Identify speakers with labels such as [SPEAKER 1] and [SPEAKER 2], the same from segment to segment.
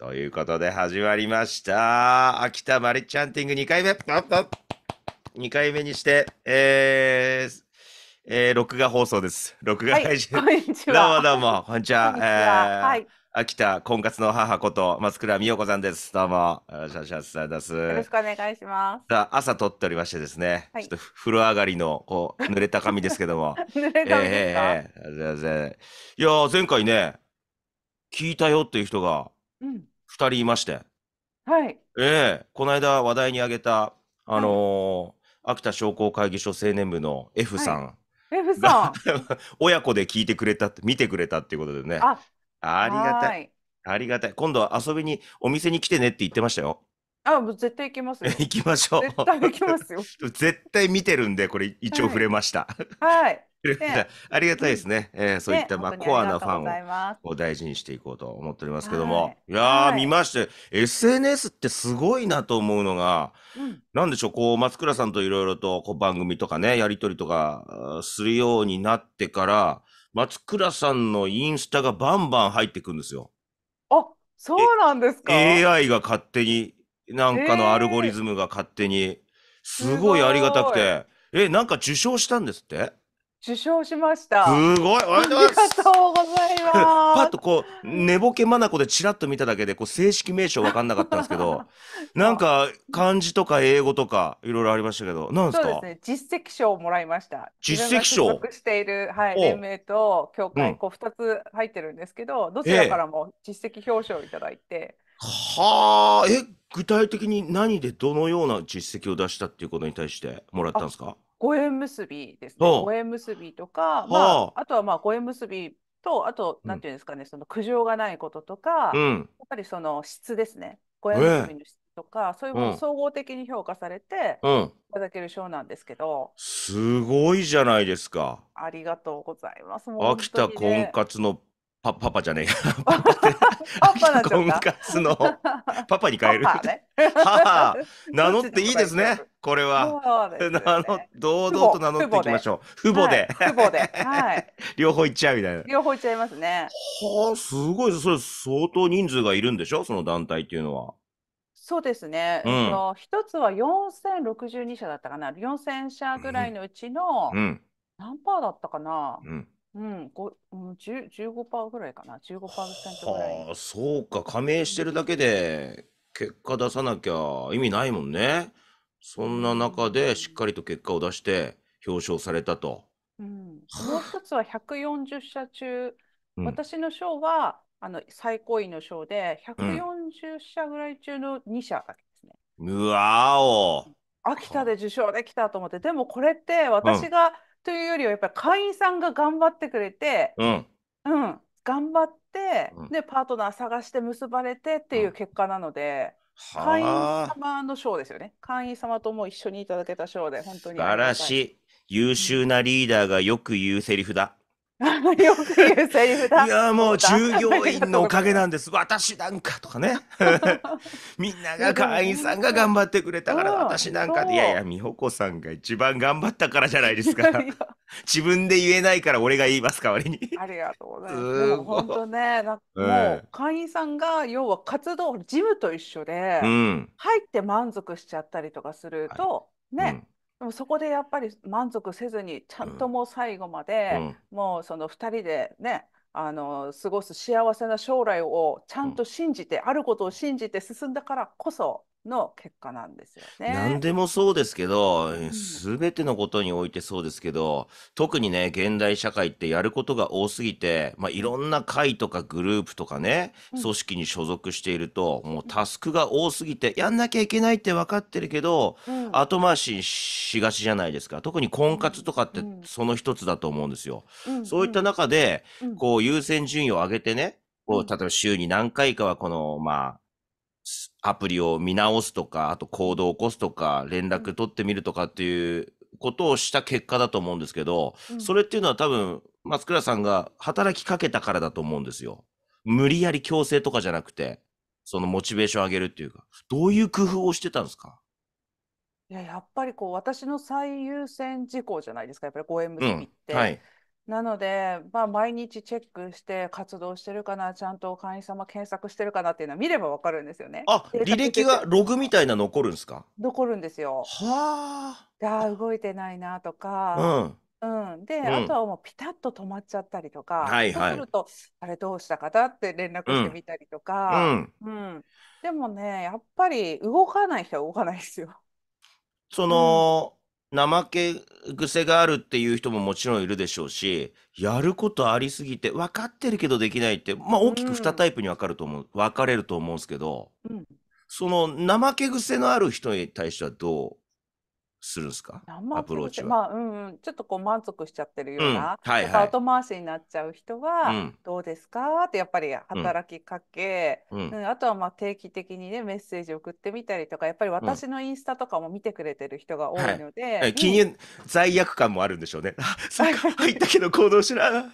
[SPEAKER 1] ということで始まりました。秋田マリチャンティング2回目。2回目にして、えー、えー、録画放送です。録画配信。はい、どうもどうも、こんにちは。えーはい、秋田婚活の母こと松倉美代子さんです。どうも、よろしくお願いします。よろし
[SPEAKER 2] くお願いします。
[SPEAKER 1] さあ、朝撮っておりましてですね、はい、ちょっと風呂上がりのこう濡れた髪ですけども。
[SPEAKER 2] 濡れた髪ですか、え
[SPEAKER 1] ーえー、いや前回ね、聞いたよっていう人が2人いまして。はい。ええこの間話題に挙げた、あはい。秋田商工会議所青年部の F はさい。ん F さん。親子で聞いてくれたって、見てくれたっていうことでね。あ、ありがたい。い。ありがたい。今度は遊びにお店に来てねって言ってましたよ。
[SPEAKER 2] あ、もう絶対行きますよ。行
[SPEAKER 1] きましょう。絶対行きますよ。絶対見てるんで、これ一応触れました。はい。ありがたいですね。うん、えー、そういった、まあ、コアなファンを大事にしていこうと思っておりますけども。はい、いやー、はい、見まして、SNS ってすごいなと思うのが、うん、なんでしょう、こう、松倉さんといろいろとこう番組とかね、やり取りとかするようになってから、松倉さんのインスタがバンバン入ってくるんですよ。
[SPEAKER 2] あ、そうなんですか
[SPEAKER 1] ?AI が勝手になんかのアルゴリズムが勝手に、すごいありがたくて、え、なんか受賞したんですって
[SPEAKER 2] 受賞しました。すごいありがとうございます。パッ
[SPEAKER 1] とこう、寝ぼけまなこでチラッと見ただけで、こう、正式名称わかんなかったんですけど、なんか、漢字とか英語とか、いろいろありましたけど、なんですかそうです
[SPEAKER 2] ね、実績賞をもらいました。実績賞自分している、はい、連盟と協会、こう、二つ入ってるんですけど、どちらからも実績表彰をいただいて。えー
[SPEAKER 1] はあ、え、具体的に何でどのような実績を出したっていうことに対してもらったんですか
[SPEAKER 2] ご縁結びですね。ご縁結びとか、あ、まあ、あとはまあご縁結びと、あと、なんていうんですかね、その苦情がないこととうか、ん、やっぱりその質ですね。ご縁結びの質とか、そういうものを総合的に評価されてうん。いただける賞なんですけど、
[SPEAKER 1] すごいじゃないですか。
[SPEAKER 2] ありがとうございます。も秋田婚
[SPEAKER 1] 活のパパパじゃねえ パパってパパな婚のパパに変えるパパね。母名乗っていいですねこれはそうですよ乗堂々と名乗っていきましょう父母で父母で。はい。両方いっちゃうみたいな
[SPEAKER 2] 両方いっちゃいますね。はあす
[SPEAKER 1] ごいそれ相当人数がいるんでしょその団体っていうのは
[SPEAKER 2] そうですね。ううん一つは4062社だったかな。4000社ぐらいのうちのうん何パーだったかな。うんうん、15%ぐらいかな、15%ぐら
[SPEAKER 1] い。はあ、そうか、加盟してるだけで結果出さなきゃ意味ないもんね。そんな中でしっかりと結果を出して表彰されたと。うん、もう
[SPEAKER 2] 一つは140社中、私の賞はあの最高位の賞で140社ぐらい中の2社だけですね。
[SPEAKER 1] うわお
[SPEAKER 2] 秋田で受賞できたと思って、でもこれって私が、うんというよりはやっぱり会員さんが頑張ってくれて、うん、うん、頑張って、うん、でパートナー探して結ばれてっていう結果なので。
[SPEAKER 1] うん、会員様
[SPEAKER 2] の賞ですよね。会員様とも一緒にいただけた賞で、本当に。素晴ら
[SPEAKER 1] しい。優秀なリーダーがよく言うセリフだ。よく言うセリフだ。やもう従業員のおかげなんです。私なんかとかね。みんなが会員さんが頑張ってくれたから私なんかで、いやいや美穂子さんが一番頑張ったからじゃないですか。自分で言えないから俺が言います代わりに。
[SPEAKER 2] ありがとうございます。でも本当ね、もう会員さんが要は活動ジムと一緒で、入って満足しちゃったりとかすると、ね。でもそこでやっぱり満足せずにちゃんともう最後まで、もうその2人でねあの過ごす幸せな将来をちゃんと信じて、あることを信じて進んだからこその結果なんですよね。何
[SPEAKER 1] でもそうですけど、すべてのことにおいてそうですけど、特にね、現代社会ってやることが多すぎて、まあ、いろんな会とかグループとかね、組織に所属していると、もうタスクが多すぎて、やんなきゃいけないって分かってるけど、うん後回ししがちじゃないですか。特に婚活とかってその一つだと思うんですよ。うんそういった中で、うんこう優先順位を上げてね、こう、例えば週に何回かはこの、まあ、アプリを見直すとか、あと行動を起こすとか、連絡取ってみるとかっていうことをした結果だと思うんですけど、うん、それっていうのは多分、松倉さんが働きかけたからだと思うんですよ。無理やり強制とかじゃなくて、そのモチベーションを上げるっていうか、どういう工夫をしてたんですか
[SPEAKER 2] いややっぱりこう私の最優先事項じゃないですかやっぱり 5M 日って、うんはい、なので、まあ、毎日チェックして活動してるかな、ちゃんと会員様検索してるかなっていうのは見ればわかるんですよね。あ、
[SPEAKER 1] 履歴はログみたいな残るんですか
[SPEAKER 2] 残るんですよ。はあ。あ動いてないなとうか、ん。うん。で、うあとはもうピタッと止まっちゃったりとか、はいそうすると、あれどうしたかだって連絡してみたりとうか、ん。うん。でもね、やっぱり動かない人は動かないですよ。
[SPEAKER 1] そうん。の、怠け癖があるっていう人ももちろんいるでしょうし、やることありすぎて、分かってるけどできないって、まあ、大きく2タイプに分かると思う分かれると思うんですけど、うん。その怠け癖のある人に対してはどうするんですかアプローチは、まあ
[SPEAKER 2] うんうん、ちょっとこう満足しちゃってるような、うんはいはい、後回しになっちゃう人は、うん、どうですかってやっぱり働きかけ、うん、うん、あとはまあ定期的にねメッセージ送ってみたりとかやっぱり私のインスタとかも見てくれてる人が多いので、はい、禁
[SPEAKER 1] 煙、罪悪感もあるんでしょうね入ったけど行動しな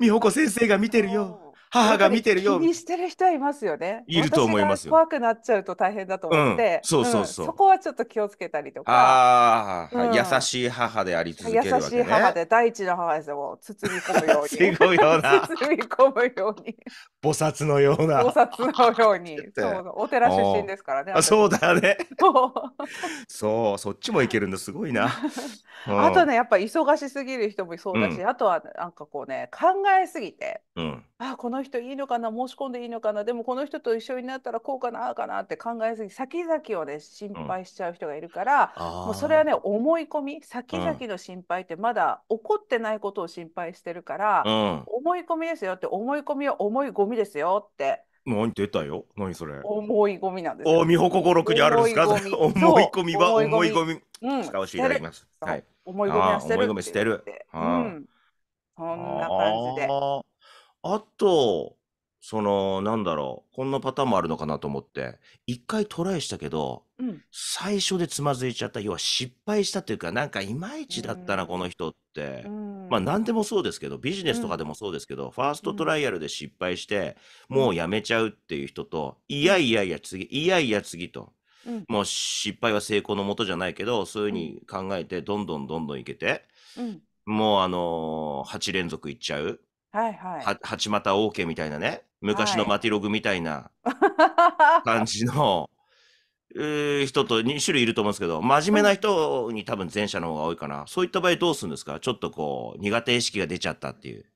[SPEAKER 1] 美穂子先生が見てるよ母が見てるよ。気
[SPEAKER 2] にしてる人はいますよね。いると思いますよ。怖くなっちゃうと大変だと思って、うん、そうそうそう、うん、そこはちょっと気をつけたりとか。
[SPEAKER 1] ああ、うん、優しい母であり続けるわけ、ね、優しい母
[SPEAKER 2] で第一の母ですよ。包み込むように。包み込むように。
[SPEAKER 1] 菩薩のような。菩
[SPEAKER 2] 薩のように。そうお寺出身ですからね。あ、そうだね。
[SPEAKER 1] そう、そっちもいけるんだ、すごいな。あとね、
[SPEAKER 2] やっぱ忙しすぎる人もそうだし、あとはなんかこうね、考えすぎて。うん、あ、この人いいのかな申し込んでいいのかなでもこの人と一緒になったらこうかなあかなって考えすぎ先々をね心配しちゃう人がいるから、もうそれはね思い込み先々の心配ってまだ起こってないことを心配してるから、思い込みですよって思い込みは思い込みですよって。
[SPEAKER 1] 何出たよ何それ
[SPEAKER 2] 思い込みなんですおみほこ語録にあるんですか 思い込みは思い込み使わせていただきます、は
[SPEAKER 1] い思い込みはしてる思い込みしてる、うん、
[SPEAKER 2] こんな感じで
[SPEAKER 1] あと、その、なんだろう、こんなパターンもあるのかなと思って、一回トライしたけど、うん。最初でつまずいちゃった、要は失敗したというか、なんかいまいちだったな、ん。この人って。うまあ、ん。何でもそうですけど、ビジネスとかでもそうですけど、ファーストトライアルで失敗して、もうやめちゃうっていう人と、いうやん。いやいや次、いやいや次と。うん。もう失敗は成功のもとじゃないけど、そういうふうに考えて、どんどんどんどんいけて、うん。もうあのー、8連続いっちゃう。
[SPEAKER 2] はいはい。は
[SPEAKER 1] 八股 OK みたいなね昔のマティログみたいな 感じの、え人と2種類いると思うんですけど真面目な人に多分前者の方が多いかなそういった場合どうするんですかちょっとこう苦手意識が出ちゃったっていう。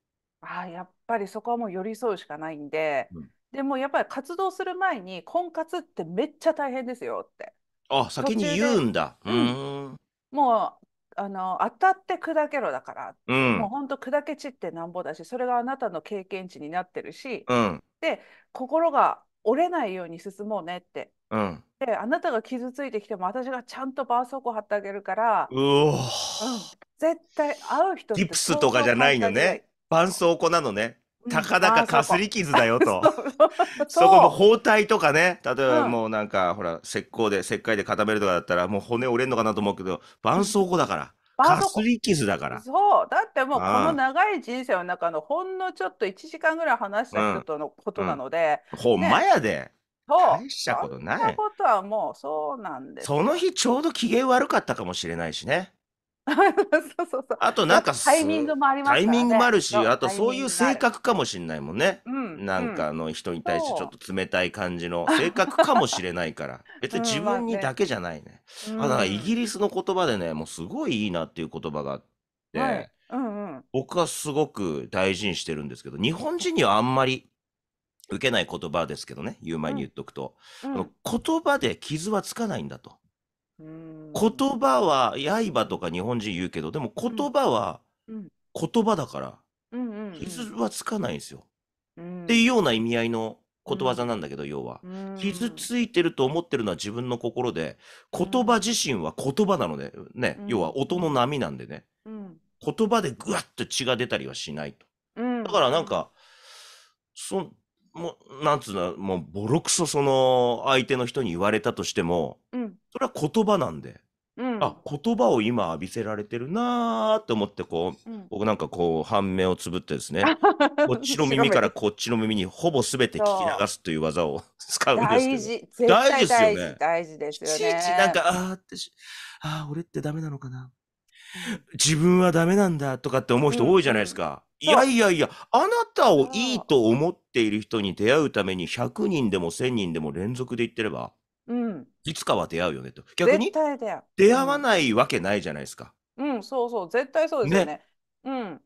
[SPEAKER 2] あやっぱりそこはもう寄り添うしかないんで、うんでもやっぱり活動する前に婚活ってめっちゃ大変ですよって。
[SPEAKER 1] あ、先に言うんだ。ううん。
[SPEAKER 2] もうあの当たって砕けろだから、うん、もうほんと砕け散ってなんぼだしそれがあなたの経験値になってるし、うん、で心が折れないように進もうねって、うん、であなたが傷ついてきても私がちゃんとばんそこ貼ってあげるからうお、うん、絶対会う人ギプスとかじゃないのね
[SPEAKER 1] 絆創膏なのね
[SPEAKER 2] たかだかかすり傷だよと。
[SPEAKER 1] そこも包帯とかね、例えばもうなんか、ほら、石膏で、石灰で固めるとかだったら、もう骨折れんのかなと思うけど、絆創膏だから。かすり傷だから。
[SPEAKER 2] そう。だってもうこの長い人生の中のほんのちょっと1時間ぐらい話した人とのことなので。うんうん、ほんまやで。そう。
[SPEAKER 1] 大したことない。そんなこ
[SPEAKER 2] とはもうそうなんです。そ
[SPEAKER 1] の日ちょうど機嫌悪かったかもしれないしね。そうそうそうあとなんかタイミングもあります、ね、タイミングもあるしあとそういう性格かもしんないもんね、うん、なんかあの人に対してちょっと冷たい感じの性格かもしれないから別に自分にだけじゃないね、あだからイギリスの言葉でねもうすごいいいなっていう言葉があって、はいうんうん、僕はすごく大事にしてるんですけど日本人にはあんまり受けない言葉ですけどね言う前に言っとくと、うん、言葉で傷はつかないんだと。言葉は刃とか日本人言うけどでも言葉は言葉だから傷はつかないんですよ。っていうような意味合いのことわざなんだけど要は。傷ついてると思ってるのは自分の心で言葉自身は言葉なのでね要は音の波なんでね言葉でグワッと血が出たりはしないと。だからなんかそもう、なんつうの、もう、ボロクソその、相手の人に言われたとしても、うん、それは言葉なんで、うん、あ、言葉を今浴びせられてるなーって思って、こう、うん、僕なんかこう、半目をつぶってですね、こっちの耳からこっちの耳にほぼ全て聞き流すという技を 使うんですけど。大事、絶対大事ですよね。
[SPEAKER 2] 大事ですよね。いちいちなんか、
[SPEAKER 1] あーって、あー、俺ってダメなのかな。自分はダメなんだとかって思う人多いじゃないですか。いやいやいや、あなたをいいと思っている人に出会うために100人でも1000人でも連続で言ってれば、うん。いつかは出会うよねと。逆に絶対出会わないわけないじゃないですか。
[SPEAKER 2] うん、うん、そうそう、絶対そうですよね。ねうん。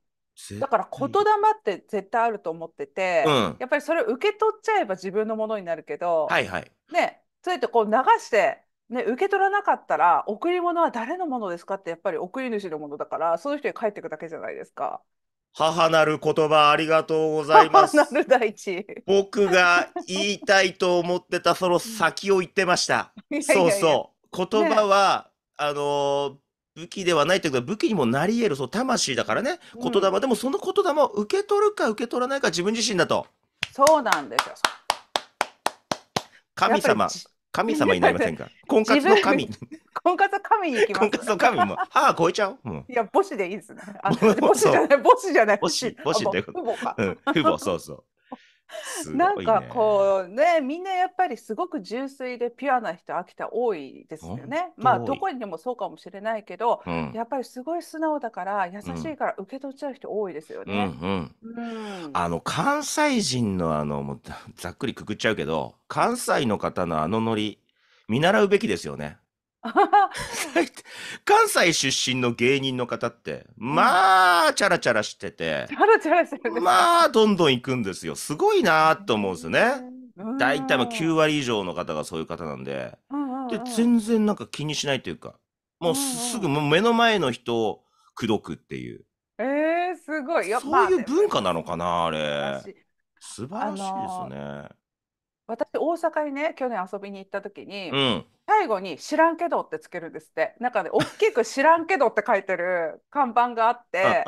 [SPEAKER 2] だから言霊って絶対あると思ってて、うん、やっぱりそれを受け取っちゃえば自分のものになるけど、はいはい、ね、そうやってこう流してね、受け取らなかったら贈り物は誰のものですかってやっぱり贈り主のものだからその人に返ってくだけじゃないですか。
[SPEAKER 1] 母なる言葉ありがとうございます。
[SPEAKER 2] 母なる大地。
[SPEAKER 1] 僕が言いたいと思ってたその先を言ってました。そうそう。言葉は、ね、あの武器ではないというか武器にもなり得るそう魂だからね言霊、うん、でもその言霊を受け取るか受け取らないか自分自身だと
[SPEAKER 2] そうなんですよ神様神様になりませんか 婚活の神。婚活の神に行きます、婚活の神も、
[SPEAKER 1] 歯 超えちゃう、うん、
[SPEAKER 2] いや、母子でいいですね。母子じゃな
[SPEAKER 1] い、母子じゃない。母子、母子ってこと。父母か。うん、父母、そうそう。ね、なんか
[SPEAKER 2] こうねみんなやっぱりすごく純粋でピュアな人秋田多いですよね。まあどこにでもそうかもしれないけど、うん、やっぱりすごい素直だから優しいから受け取っちゃう人多いですよね。
[SPEAKER 1] うんあの関西人のあのざっくりくくっちゃうけど関西の方のあのノリ見習うべきですよね。関西出身の芸人の方って、まあ、チャラチャラしてて、まあ、どんどん行くんですよ。すごいなと思うんですよね。大体ま9割以上の方がそういう方なんで、で、全然なんか気にしないというか、もうすぐもう目の前の人を口説くっていう。
[SPEAKER 2] えー、すごい。やそういう文
[SPEAKER 1] 化なのかな、あれ。素晴らしいですね。
[SPEAKER 2] 私、大阪にね、去年遊びに行った時に、うん最後に「知らんけど」ってつけるんですってなんかね大きく「知らんけど」って書いてる看板があって。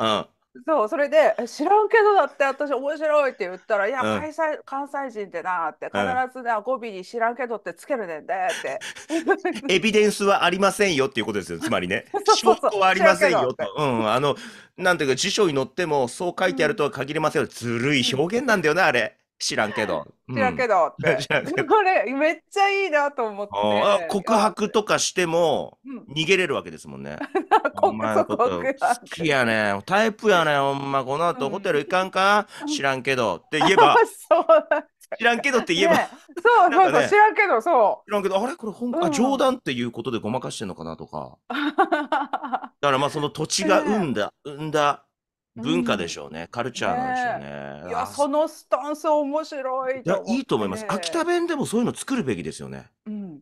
[SPEAKER 2] そうそれで「知らんけどだって私面白い」って言ったら「いや、うん、関西人ってな」って必ずね、語尾に「知らんけど」ってつけるねんでって
[SPEAKER 1] エビデンスはありませんよっていうことですよつまりね
[SPEAKER 2] 証拠はありませんよと、
[SPEAKER 1] うん、あのなんていうか辞書に載ってもそう書いてあるとは限りませんよ、ずるい表現なんだよなあれ。知らんけど。知らんけ
[SPEAKER 2] ど これ、めっちゃいいなと思って。告
[SPEAKER 1] 白とかしても、逃げれるわけですもんね。お前のこと好きやねタイプやねほんま、この後ホテル行かんか知らんけどって言えば。知らんけどって言えば。そうそうそう、知らんけど、そう。知らんけど、あれこれ本、あ、冗談っていうことでごまかしてんのかなとか。だからまあ、その土地が生んだ、生んだ文化でしょうね、カルチャーなんでしょうね。いや、そ
[SPEAKER 2] のスタンス面白いいとや、思
[SPEAKER 1] いっいと思います。秋田弁でもそういうの作るべきですよね。
[SPEAKER 2] うん。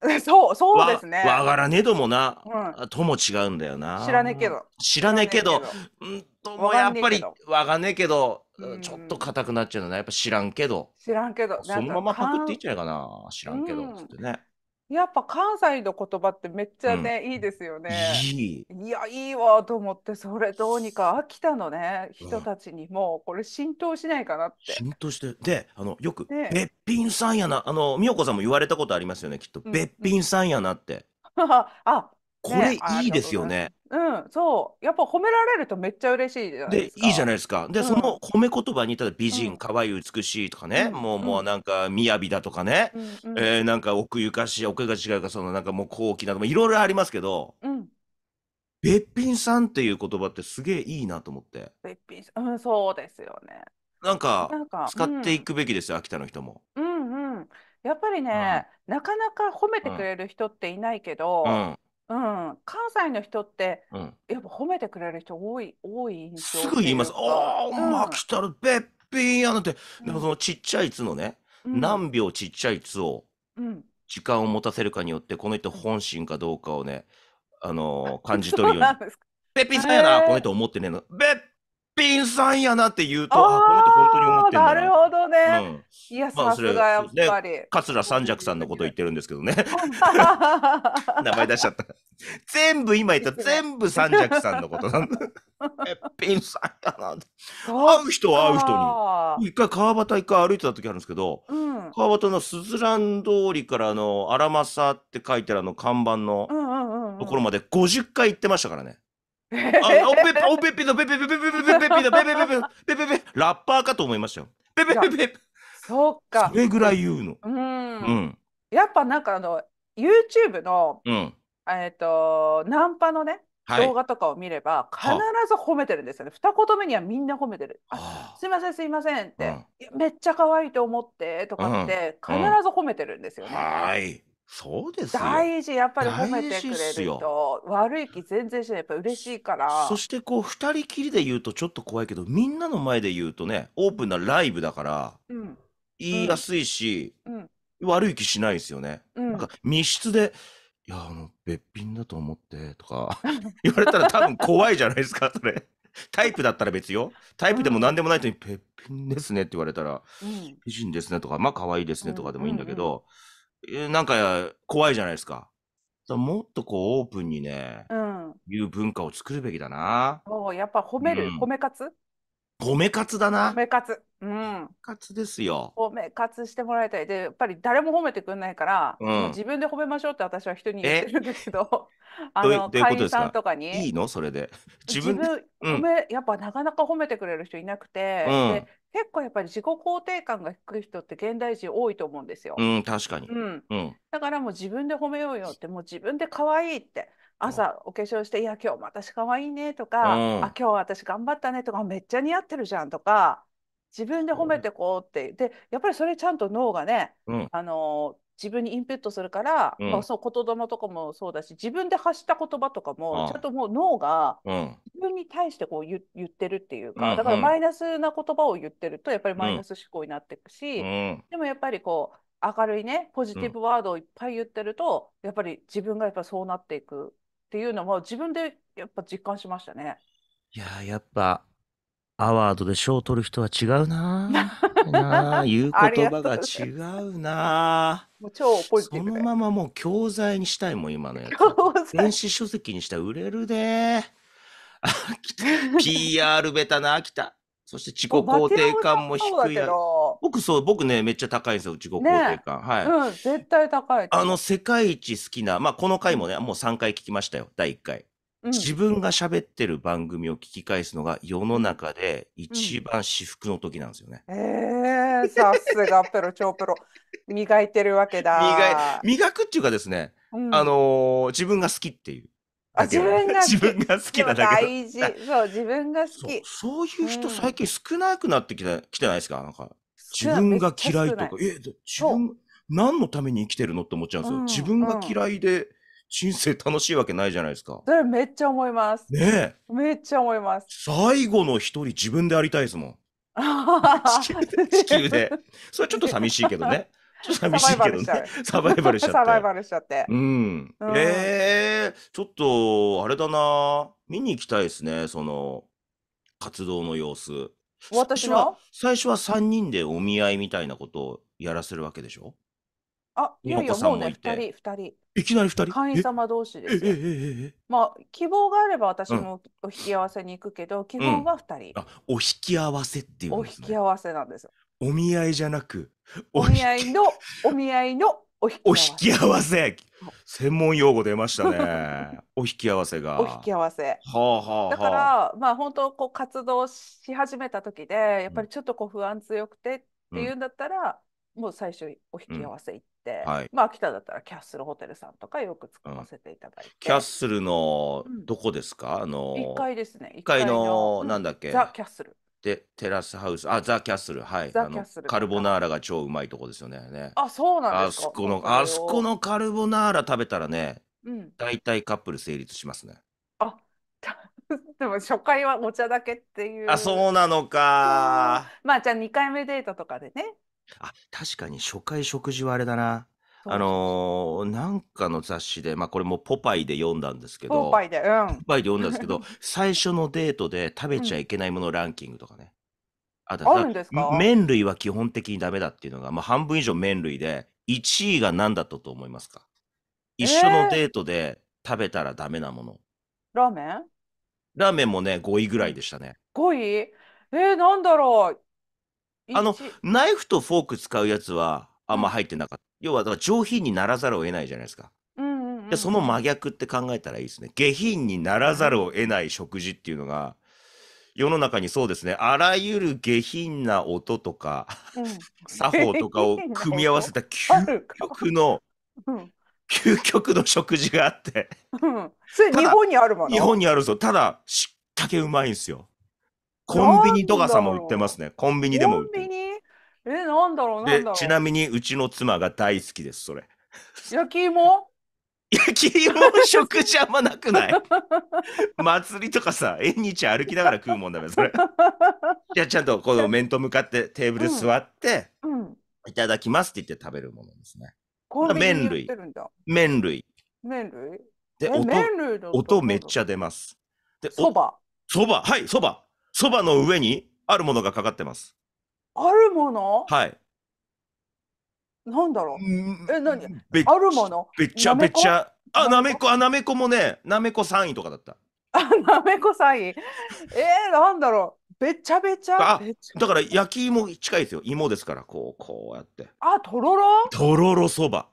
[SPEAKER 2] そう、そうですね。わが
[SPEAKER 1] らねどもな、うあとも違うんだよな。知らねえけど。知らねえけ知らど、
[SPEAKER 2] うんと、やっぱりど。
[SPEAKER 1] わがねえけど、うんちょっと硬くなっちゃうのね。やっぱ知らんけど、
[SPEAKER 2] 知らんけど。そのままパクっていいんじゃ
[SPEAKER 1] ないかな。知らんけど、つってね。
[SPEAKER 2] やっぱ関西の言葉ってめっちゃね、うん、いいですよね。いいいやいいわと思ってそれどうにか秋田のね人たちにもこれ浸透しないかなって。
[SPEAKER 1] 浸透してであのよく「べっぴんさんやな」あの美代子さんも言われたことありますよねきっと「べっぴんさんやな」って。
[SPEAKER 2] あ
[SPEAKER 1] これいいですよね。
[SPEAKER 2] うん、そう。やっぱ褒められるとめっちゃ嬉しいじゃないでで、す
[SPEAKER 1] いいじゃか。ないですか。で、うその褒め言葉に、ただ美人、可愛い、い、美しいとかうね、ん、もう、もうなんか、雅だとかね、うん、えー、なんか、奥ゆかしい、奥ゆかしいかその、なんかもう、高貴など、か、いろいろありますけど、うん。べっぴんさんっていう言葉ってすげえいいなと思って、絶
[SPEAKER 2] 品し、うん、そうですよね。
[SPEAKER 1] なんか、か、使っていくべきですよ、秋田の人も。
[SPEAKER 2] うんうん。やっぱりはい。ね、なかなか褒めてくれる人っていないけうど、ん。うん、関西の人って、うん、やっぱ褒めてくれる人多い、多いす
[SPEAKER 1] ぐ言います。ああ、ん、まきたる、べっぴんやなんて。でもそのちっちゃい「つ」のね、うん、何秒ちっちゃい「つ」を、時間を持たせるかによって、この人本心かどうかをね、あのー、感じ取るように。べっぴんさんやな、この人思ってねえの。べっぴんさんやなって言うと、あ、この本当に思ってるなるほ
[SPEAKER 2] どね。うん、いや、まあ、さすがやっぱり。ね、
[SPEAKER 1] 桂三尺さんのこと言ってるんですけどね。名前出しちゃった。全部今言った全部三尺さんのことなんだ。え、ピンさんやな。会う人は会う人に。一回川端一回歩いてた時あるんですけど、うん、川端のすずらん通りからの荒政って書いてあるあの看板のところまで50回行ってましたからね。あ、おぺぺ、おぺぺだ、べべべべべべべべべべべぺぺぺぺぺラッパーかと思いましたよ。べべべべ。そうか。それぐらい言うの。
[SPEAKER 2] うん。うん。やっぱなんかあの、YouTube の、うん、えっ、と、ナンパのね、はい、動画とかを見れば必ず褒めてるんですよね。二言目にはみんな褒めてる。あすいませんすいませんって、めっちゃ可愛いと思ってとかって必ず褒めてるんですよね。は
[SPEAKER 1] い。そうですよ。大
[SPEAKER 2] 事やっぱり褒めてくれるよ。悪い気全然しないやっぱ嬉しいからそし
[SPEAKER 1] てこう二人きりで言うとちょっと怖いけど、みんなの前で言うとね、オープンなライブだから
[SPEAKER 2] うん言いやすいし、うん
[SPEAKER 1] 悪い気しないですよね。うなんか密室で、いや、あの、べっぴんだと思ってとか 言われたら多分怖いじゃないですか、それ。タイプだったら別よ。タイプでもん何でもない人に、べっぴんですねって言われたら、うん美人ですねとか、まあ可愛いですねとかでもいいんだけうんど、なんか怖いじゃないですか。もっとこうオープンにね、うん、いう文化を作るべきだな。
[SPEAKER 2] もうやっぱ褒める、うん、褒め活
[SPEAKER 1] 褒め活だな。褒
[SPEAKER 2] め活。うん。活ですよ。褒め活してもらいたい。で、やっぱり誰も褒めてくれないから、うん、自分で褒めましょうって私は人に言ってるんですけど、あの、会員さんとかに。いいの
[SPEAKER 1] それで。自分自分、う
[SPEAKER 2] ん、やっぱなかなか褒めてくれる人いなくて、うん、で結構やっぱり自己肯定感が低い人って現代人多いと思うんですよ。う
[SPEAKER 1] ん、確かに。うん
[SPEAKER 2] だからもう自分で褒めようよってもう自分で可愛いって朝お化粧して「いや今日も私可愛いね」とか「あ今日は私頑張ったね」とか「めっちゃ似合ってるじゃん」とか自分で褒めてこうって、でやっぱりそれちゃんと脳がね、うん、あの自分にインプットするから、うんまあ、そう言霊とかもそうだし自分で発した言葉とかもちゃんともう脳が自分に対してこう言言ってるっていうか、うんだからマイナスな言葉を言ってるとやっぱりマイナス思考になっていくし、うん、でもやっぱりこう明るいねポジティブワードをいっぱい言ってると、やっぱり自分がやっぱそうなっていくっていうのも自分でやっぱ実感しましたね。
[SPEAKER 1] いややっぱアワードで賞を取る人は違うなぁ。な言う言葉が違うなぁ。もう超ポジティそのままもう教材にしたいもん、今のやつ。教電子書籍にしたら売れるで。飽きた。PR ベタな、飽きた。そして自己肯定感も低いな。僕そう、僕ね、めっちゃ高いんですよ、自己肯定ね感。はい。う
[SPEAKER 2] ん、絶対高いあ
[SPEAKER 1] の、世界一好きな、まあ、この回もね、もう3回聞きましたよ、第1回。自分が喋ってる番組を聞き返すのが世の中で一番至福の時なんですよね。
[SPEAKER 2] ええ、さすがプロ、超プロ。磨いてるわけだ。
[SPEAKER 1] 磨くっていうかですね、うあのー自分が好きっていうあ、自分が好自分き。が好きなだけ大事。そう、
[SPEAKER 2] 自分が好そう、き。そういう
[SPEAKER 1] 人最近少なくなってきて、きてないですかなんか、自分が嫌いとか、え、自分、何のために生きてるのって思っちゃうんですよ。自ん、分が嫌いで、人生楽しいわけないじゃないですか。そ
[SPEAKER 2] れめっちゃ思います。ねえ。めっちゃ思います。
[SPEAKER 1] 最後の一人自分でありたいですもん。
[SPEAKER 2] 地球で。
[SPEAKER 1] それちょっと寂しいけどね。
[SPEAKER 2] ちょっと寂しいけどね。サバイバルしちゃって。サバイバルしちゃって。
[SPEAKER 1] うん。うん、ええー、ちょっと、あれだな。見に行きたいですね、その、活動の様子。私は最初は3人でお見合いみたいなことをやらせるわけでしょ
[SPEAKER 2] あ、いよいよもうね、二人、二人。
[SPEAKER 1] いきなり二人会員様同士ですえええええ
[SPEAKER 2] まあ、希望があれば私もお引き合わせに行くけど、希望は二人。
[SPEAKER 1] あお引き合わせっていうんお引
[SPEAKER 2] き合わせなんですよ。
[SPEAKER 1] お見合いじゃなく
[SPEAKER 2] お見合いの、お見合いのお引
[SPEAKER 1] き合わせ。合わせ専門用語出ましたね お引き合わせがお引き合わせ。はあはあだから、
[SPEAKER 2] まあ、本当こう活動し始めた時で、やっぱりちょっとこう不安強くてっていうんだったら、もう最初お引き合わせ行っ、はい、まあ秋田だったらキャッスルホテルさんとかよく使わせていただいて、うん、キ
[SPEAKER 1] ャッスルのどこですか、うん、あの1階
[SPEAKER 2] ですね1階のなんだっけ、ザ・キャッス
[SPEAKER 1] ルでテラスハウスあザ・キャッスルはいあのカルボナーラが超うまいとこですよねあ
[SPEAKER 2] そうなんですかあそこのあそこ
[SPEAKER 1] のカルボナーラ食べたらね、うん、大体カップル成立しますねあ
[SPEAKER 2] でも初回はお茶だけっていうあそ
[SPEAKER 1] うなのか
[SPEAKER 2] まあじゃあ2回目デートとかでね
[SPEAKER 1] あ、確かに初回食事はあれだな。あの、なんかの雑誌で、ま、これもポパイで読んだんですけポパど、イで、うポパイで読んだんですけど、最初のデートで食べちゃいけないものランキングとかね。あ、だあるんですか？麺類は基本的にダメだっていうのが、ま、半分以上麺類で、1位が何だったと思いますか？一緒のデートで食べたらダメなもの。ラーメン？ラーメンもね、5位ぐらいでしたね。
[SPEAKER 2] 5位？ええ、なんだろう。あの、
[SPEAKER 1] ナイフとフォーク使うやつは、あんま入ってなかった。要はだから上品にならざるを得ないじゃないですか。で、その真逆って考えたらいいですね。下品にならざるを得ない食事っていうのが、世の中にそうですね、あらゆる下品な音とか、うん。作法とかを組み合わせた 究極の、うん。究極の食事があって。うん。
[SPEAKER 2] それ日本にあるも日本
[SPEAKER 1] にあるぞ。ただ、しっかけうまいんですよ。コンビニとかさも売ってますね。コンビニでも売ってコンビニ
[SPEAKER 2] え、なんだろうなだろうちな
[SPEAKER 1] みにうちの妻が大好きです、それ。
[SPEAKER 2] 焼き芋 焼き
[SPEAKER 1] 芋食事あんまなくない 祭りとかさ、縁日歩きながら食うもんだら、それ。じゃあちゃんとこの面と向かってテーブル座って、うんうん、いただきますって言って食べるものですね。麺類。麺類。麺類で音、音めっちゃ出ます。で、そば。そば、はい、そば。そばの上にあるものがかかってます。
[SPEAKER 2] あるものはい。なんだろう。え、なにあるものべちゃべちゃ。
[SPEAKER 1] あ、なめこ、あ、なめこもね、なめこ3位とかだった。
[SPEAKER 2] あ、なめこ3位。えー、なんだろう。べちゃべちゃ。あ、
[SPEAKER 1] だから焼き芋近いですよ。芋ですから、こう、こうやって。
[SPEAKER 2] あ、とろろ
[SPEAKER 1] とろろそば。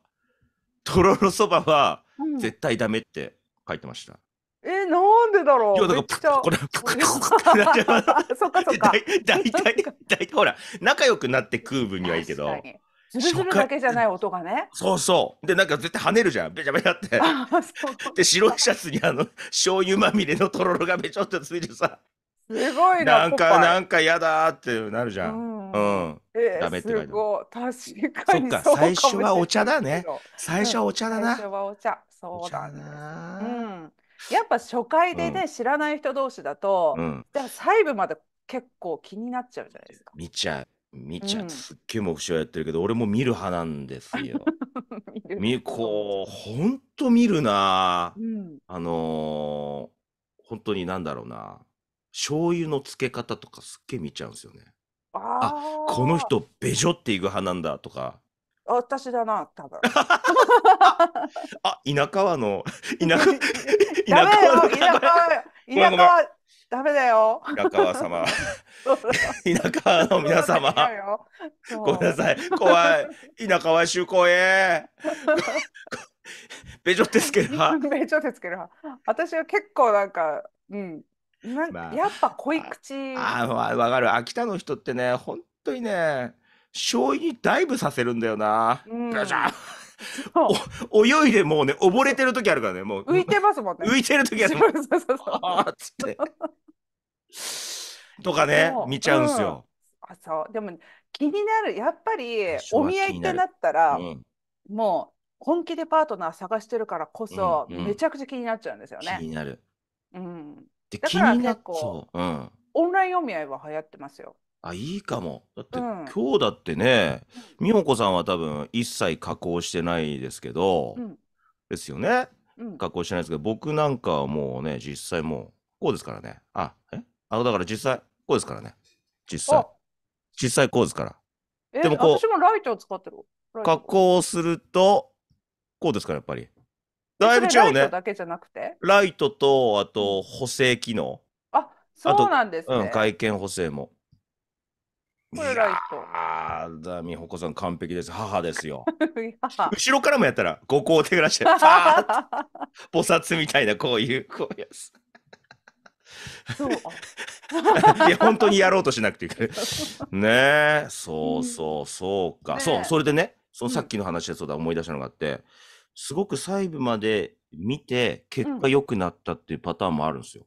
[SPEAKER 1] とろろそばは、絶対ダメって書いてました。うん
[SPEAKER 2] えなんでだろう。いやだからこれそっかそっか。だ
[SPEAKER 1] いたいだいほら仲良くなって食う分にはいいけど。
[SPEAKER 2] ズルズルだけじゃない音がね。
[SPEAKER 1] そうそう。で、なんか絶対跳ねるじゃん。べちゃべちゃって。で、白いシャツにあの、醤油まみれのとろろがべちょっとついてさ。
[SPEAKER 2] すごいな。なんか、なん
[SPEAKER 1] か嫌だってなるじゃん。うん。えダメって書いて
[SPEAKER 2] 確かにそっか、最初はお茶だね。最初はお茶だな。最初はお茶。そうだ、な。うん。やっぱ初回でね、うん、知らない人同士だと、うん、細部まで結構気になっちゃうじゃないですか。
[SPEAKER 1] 見ちゃう。見ちゃう、すっげえ目標やってるけど俺も見る派なんですよ。見こうほんと見るな、うん、あのー、本当に何だろうな醤油のつけ方とかすっげえ見ちゃうんですよね。
[SPEAKER 2] あこの
[SPEAKER 1] 人べジょっていく派なんだとか
[SPEAKER 2] 私だな、多分。
[SPEAKER 1] あ、田舎はの、田舎、田舎
[SPEAKER 2] は田舎は、
[SPEAKER 1] 田舎は、
[SPEAKER 2] ダメだよ。田舎様。
[SPEAKER 1] 田舎の皆様。ごめんなさい。怖い。田舎は公へ。私は
[SPEAKER 2] 結構なんか、うん。なん、まあ、やっぱ濃い口。ああ、
[SPEAKER 1] わかる。秋田の人ってね、本当にね。醤油にダイブさせるんだよな。うん、お泳いでもうね溺れてる時あるからねもう浮いてますもんね浮いてる時あるそうそうそうとかね見ちゃうんすよ、
[SPEAKER 2] うん、あそうでも気になるやっぱりお見合いってなったら、うん、もう本気でパートナー探してるからこそ、うんうん、めちゃくちゃ気になっちゃうんですよね気になる、うん、
[SPEAKER 1] でだから結構、うん、
[SPEAKER 2] オンラインお見合いは流行ってますよ
[SPEAKER 1] あ、いいかも。だってうん今日だってね、美穂子さんは多分一切加工してないですけうど、んですよね。加工してないですけど、僕なんかはもうね、実際もう、こうですからね。あ、えあ、だから実際、こうですからね。実際。あ、実際こうですからね
[SPEAKER 2] 実際実際こうですからでこも私こもライトを使ってる。う、加
[SPEAKER 1] 工すると、こうですから、やっぱり。だいぶ違うねライトだ
[SPEAKER 2] けじゃなくて
[SPEAKER 1] ライトと、あと補正機能。あ、
[SPEAKER 2] あそうなんですうん、外
[SPEAKER 1] 見補正も。
[SPEAKER 2] これライト。
[SPEAKER 1] ああ、だ、美穂子さん完璧です。母ですよ。後ろからもやったら、ごを手がらして、あ
[SPEAKER 2] あ、
[SPEAKER 1] 菩薩みたいな、こういう、こういうやつ。
[SPEAKER 2] そう。
[SPEAKER 1] いや、本当にやろうとしなくていいから。ねえ、そうそう、そうか。そう、それでね、そのさっきの話でそうだ、思い出したのがあって、すごく細部まで見て、結果良くなったっていうパターンもあるんですよ。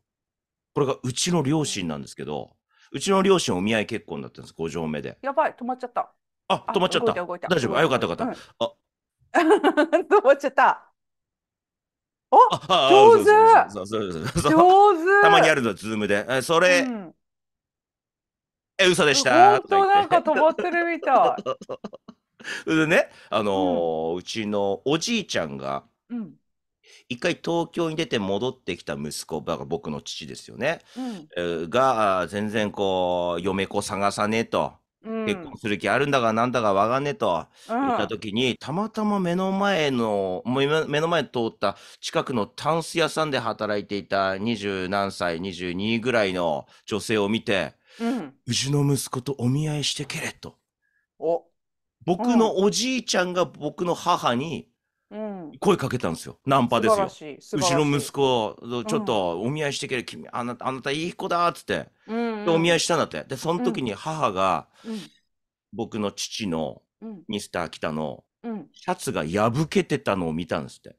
[SPEAKER 1] これがうちの両親なんですけど、うちの両親お見合い結婚だったんです、五畳目で。
[SPEAKER 2] やばい、止まっちゃった。
[SPEAKER 1] あ、止まっちゃった。動いた大丈夫、あ、よかったよかった。あ
[SPEAKER 2] 止まっちゃった。お
[SPEAKER 1] 上手上手たまにあるの、ズームで。え、それ、うん、え、嘘でした。本当なんか止
[SPEAKER 2] まってるみたい。
[SPEAKER 1] でね、あのーうん、うちのおじいちゃんが、うん一回東京に出て戻ってきた息子、だから僕の父ですよね。うん。が、全然こう、嫁子探さねえと。うん。結婚する気あるんだがなんだかわがねえと言った時に、たまたま目の前の、目の前通った近くのタンス屋さんで働いていた二十何歳、22ぐらいの女性を見て、うん。うちの息子とお見合いしてけれと。お。僕のおじいちゃんが僕の母に声かけたんですよナンパですよ後ろ息子ちょっとお見合いしてける、君、うん、あなたあなたいい子だっつって、うんうん、お見合いしたんだってでその時に母が、うん、僕の父の、ミスター北の、シャツが破けてたのを見たんですって。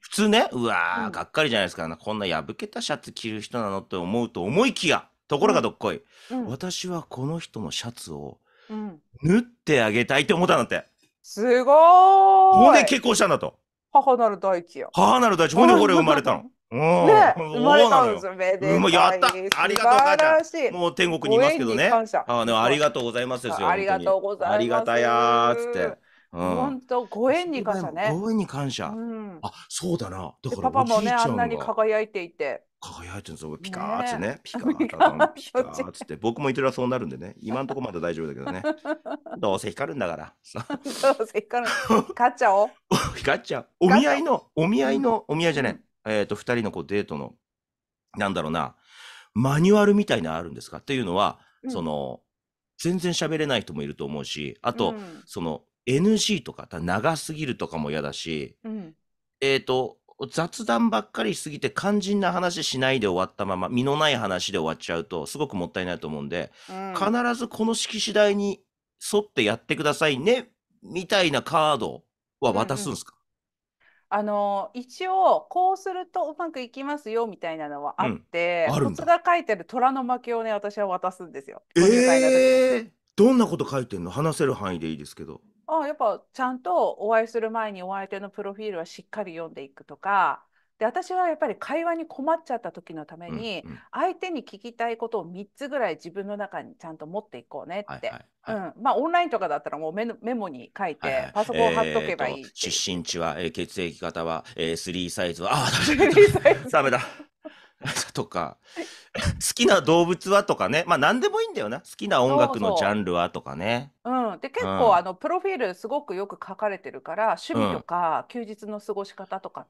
[SPEAKER 1] 普通ねうわー、がっかりじゃないですかこんな破けたシャツ着る人なのって思うと思いきやところがどっこい、私はこの人のシャツを縫ってあげたいって思ったんだって。
[SPEAKER 2] すごい。ほんで結婚したんだと。母なる大地や。母なる
[SPEAKER 1] 大地。ほんで俺生まれたの。うね、生まれたんですよ、めでもうやったありがとう、母ちゃん。もう天国にいますけどね。ああ、ありがとうございますですよ。ありがとうございます。ありがたやつって。本
[SPEAKER 2] 当、ご縁に感謝ね。ご
[SPEAKER 1] 縁に感謝。あ、そうだな。だからパパもね、あんなに輝
[SPEAKER 2] いていて。
[SPEAKER 1] 輝いてるんですよ、ピカーってね、ピカータタン、ピカーって、僕もいてらそうなるんでね、今のところまだ大丈夫だけどね、どうせ光るんだから、ど
[SPEAKER 2] うせ光る、光っちゃおう、
[SPEAKER 1] 光っちゃう、お見合いの、お見合いの、お見合いじゃない、えっ、と、2人のこうデートの、なんだろうな、マニュアルみたいなのあるんですかっていうのは、その、全然喋れない人もいると思うし、あと、うん、その、NG とか、か長すぎるとかも嫌だし、えっ、と、雑談ばっかりしすぎて肝心な話しないで終わったまま身のない話で終わっちゃうとすごくもったいないと思うんで、うん、必ずこの式次第に沿ってやってくださいねみたいなカードは渡すんですか、
[SPEAKER 2] うんうん、あの一応こうするとうまくいきますよみたいなのはあって、うん、コツが書いてる虎の巻をね私は渡すんですよ。
[SPEAKER 1] えー、どんなこと書いてんの話せる範囲でいいですけど。
[SPEAKER 2] あ、やっぱちゃんとお会いする前にお相手のプロフィールはしっかり読んでいくとか、で私はやっぱり会話に困っちゃった時のために、うんうん相手に聞きたいことを3つぐらい自分の中にちゃんと持っていこうねはっいて、はいうん、まあオンラインとかだったらもうメメモに書いはてパソコンを貼っとえけばいといっていう。
[SPEAKER 1] 出身地は、えー血液型は、えースリーサイズは、あー、ダメだ。ダメだ。とか、好きな動物はとかね、まあ何でもいいんだよな。好きな音楽のジャンルはとかね。
[SPEAKER 2] うん、で結う構ん。あのプロフィールすごくよく書かれてるから趣味とん。か休日の過ごし方とか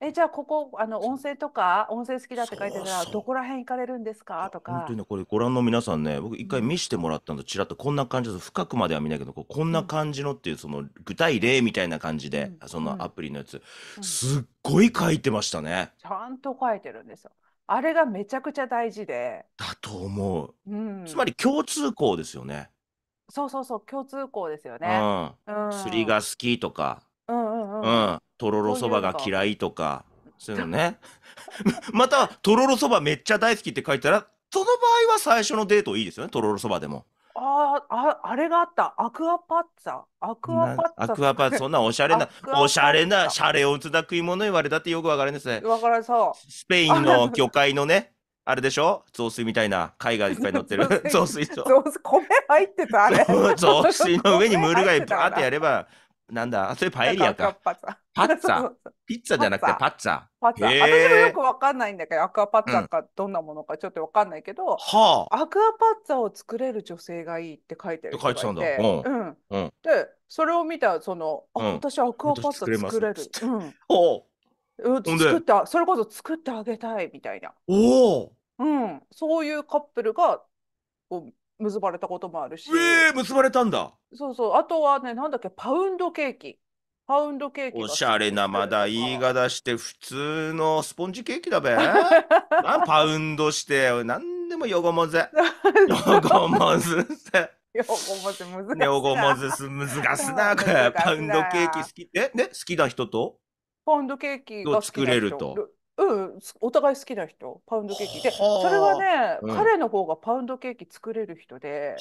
[SPEAKER 2] えじゃあここあの温泉とか温泉好きだって書いてたらどこら辺行かれるんですかと本か。当
[SPEAKER 1] にねこれご覧の皆さんね僕一回見してもらったのちらっとこんな感じで深くまでは見ないけどここんな感じのっていうその具体例みたいな感じうでんそのアプリのやつすっごい書いてましたね。
[SPEAKER 2] ちゃんと書いてるんですよ。あれがめちゃくちゃ大事で、だ
[SPEAKER 1] と思う。うつまり共通項ですよね。
[SPEAKER 2] そうそうそう、共通項ですようね。ん。う釣り
[SPEAKER 1] が好きとか、うん、ううん。ん。とろろそばが嫌いとか、そういうのね。また、とろろそばめっちゃ大好きって書いたら、その場合は最初のデートいいですよね、とろろそばでも。
[SPEAKER 2] ああ、あれがあった。アクアパッツァ。アク
[SPEAKER 1] アパッツァ。アクアパッツァ、そんなおしゃれな、おしゃれな、シャレオツだ食い物言われたってよくわかるんですね。
[SPEAKER 2] わからそう。ス
[SPEAKER 1] ペインの魚介のね、あれでしょ雑炊みたいな貝がいっぱい乗ってる 雑炊と。雑
[SPEAKER 2] 炊、米入ってたあれ。雑炊の上にムール貝バーってやれば、
[SPEAKER 1] なんだ、それパエリアか。パッツァ。パッツァ。ピッツァじゃなくてパッツァ。パッツァ。私もよく
[SPEAKER 2] わかんないんだけど、アクアパッツァかどんなものかちょっとわかんないけど、アクアパッツァを作れる女性がいいって書いてる書いてたんだ。うん。うんで、それを見た、その、あ、私アクアパッツァ作れる。
[SPEAKER 1] う
[SPEAKER 2] ん。作ってそれこそ作ってあげたいみたいな。
[SPEAKER 1] おお。
[SPEAKER 2] うん、そういうカップルが結ばれたこともあるし、
[SPEAKER 1] えー、結ばれたんだ
[SPEAKER 2] そうそうあとはねなんだっけパウンドケーキパウンドケーキおしゃ
[SPEAKER 1] れなまだ言いが出して普通のスポンジケーキだべ なんパウンドして何でもよごもぜよごもずってよごもず難しいよごもずす難しいなこれ パウンドケーキ好きえね好きな人と
[SPEAKER 2] パウンドケーキが作れるとうんお互い好きな人パウンドケーキでそれはね、うん、彼の方がパウンドケーキ作れる人で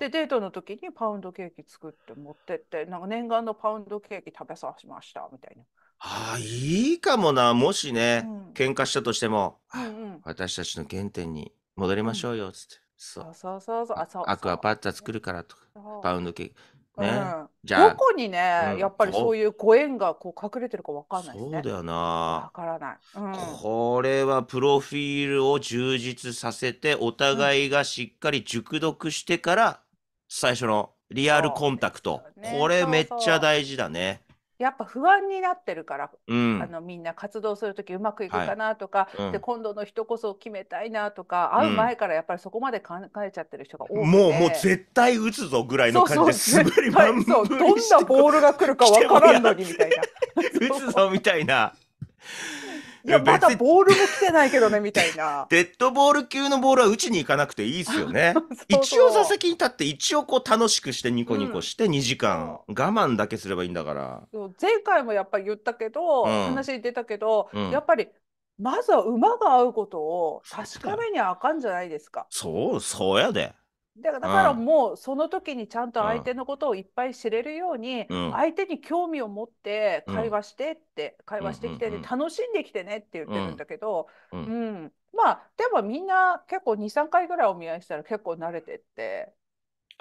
[SPEAKER 2] でデートの時にパウンドケーキ作って持ってってなんか念願のパウンドケーキ食べさせましたみたいな。
[SPEAKER 1] ああ、いいかもな。もしね、うん、喧嘩したとしても、うんうん、私たちの原点に戻りましょうよ、つって。そう
[SPEAKER 2] そうそうそう。ア
[SPEAKER 1] クアパッツァ作るからとか、パウンドケーキ。ね、じゃあどこにね、うんやっぱりそうい
[SPEAKER 2] うご縁がこう隠れてるかわかんないで
[SPEAKER 1] すそうねだよわ
[SPEAKER 2] からない、うん、
[SPEAKER 1] これはプロフィールを充実させて、お互いがしっかり熟読してから、最初のリアルコンタクト。ねこれめっちゃ大事だね。
[SPEAKER 2] やっぱ不安になってるから、うん、あのみんな活動する時うまくいくかなとか、はい、で今度の人こそ決めたいなとか、うん、会う前からやっぱりそこまで考えちゃってる人が多くて、もうもう絶
[SPEAKER 1] 対打つぞぐらいの感じで素振り
[SPEAKER 2] まんどんなボールが来るか
[SPEAKER 1] 分からんのにみたいな 打つぞみたいないや、まだボールも来てないけどね、みたいな。デッドボール級のボールは打ちに行かなくていいですよね。そうそう一応座席に立って、一応こう楽しくしてニコニコして2時間、うん、我慢だけすればいいんだから。
[SPEAKER 2] 前回もやっぱり言ったけど、うん、話に出たけど、うん、やっぱりまずは馬が合うことを確かめにあかんじゃないですか。そう、そうやで。だからだからもうその時にちゃんと相手のことをいっぱい知れるように、相手に興味を持って会話してって、会話してきて、ね楽しんできてねって言ってるんだけど、うんまあでもみんな結構23回ぐらいお見合いしたら結構慣れてって。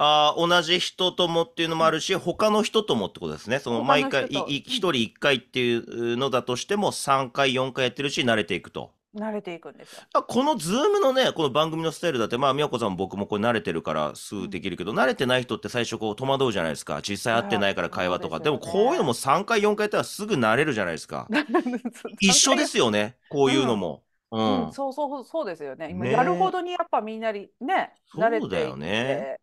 [SPEAKER 1] あ同じ人ともっていうのもあるし、他の人ともってことですね。その毎回、一人一回っていうのだとしても、3回、4回やってるし、慣れていくと。
[SPEAKER 2] 慣れていくんですよ。
[SPEAKER 1] あこのズームのね、この番組のスタイルだって、まあ、美和子さんも僕もこれ慣れてるからすぐできるけど、慣れてない人って最初こう戸惑うじゃないですか。実際会ってないから会話とか。でもこういうのも3回、4回やったらすぐ慣れるじゃないですか。一緒ですよね、こういうのも。うん、うん
[SPEAKER 2] そうそうそうですよね。今やるほどにやっぱみんなにね、
[SPEAKER 1] 慣れていて。そうだよね。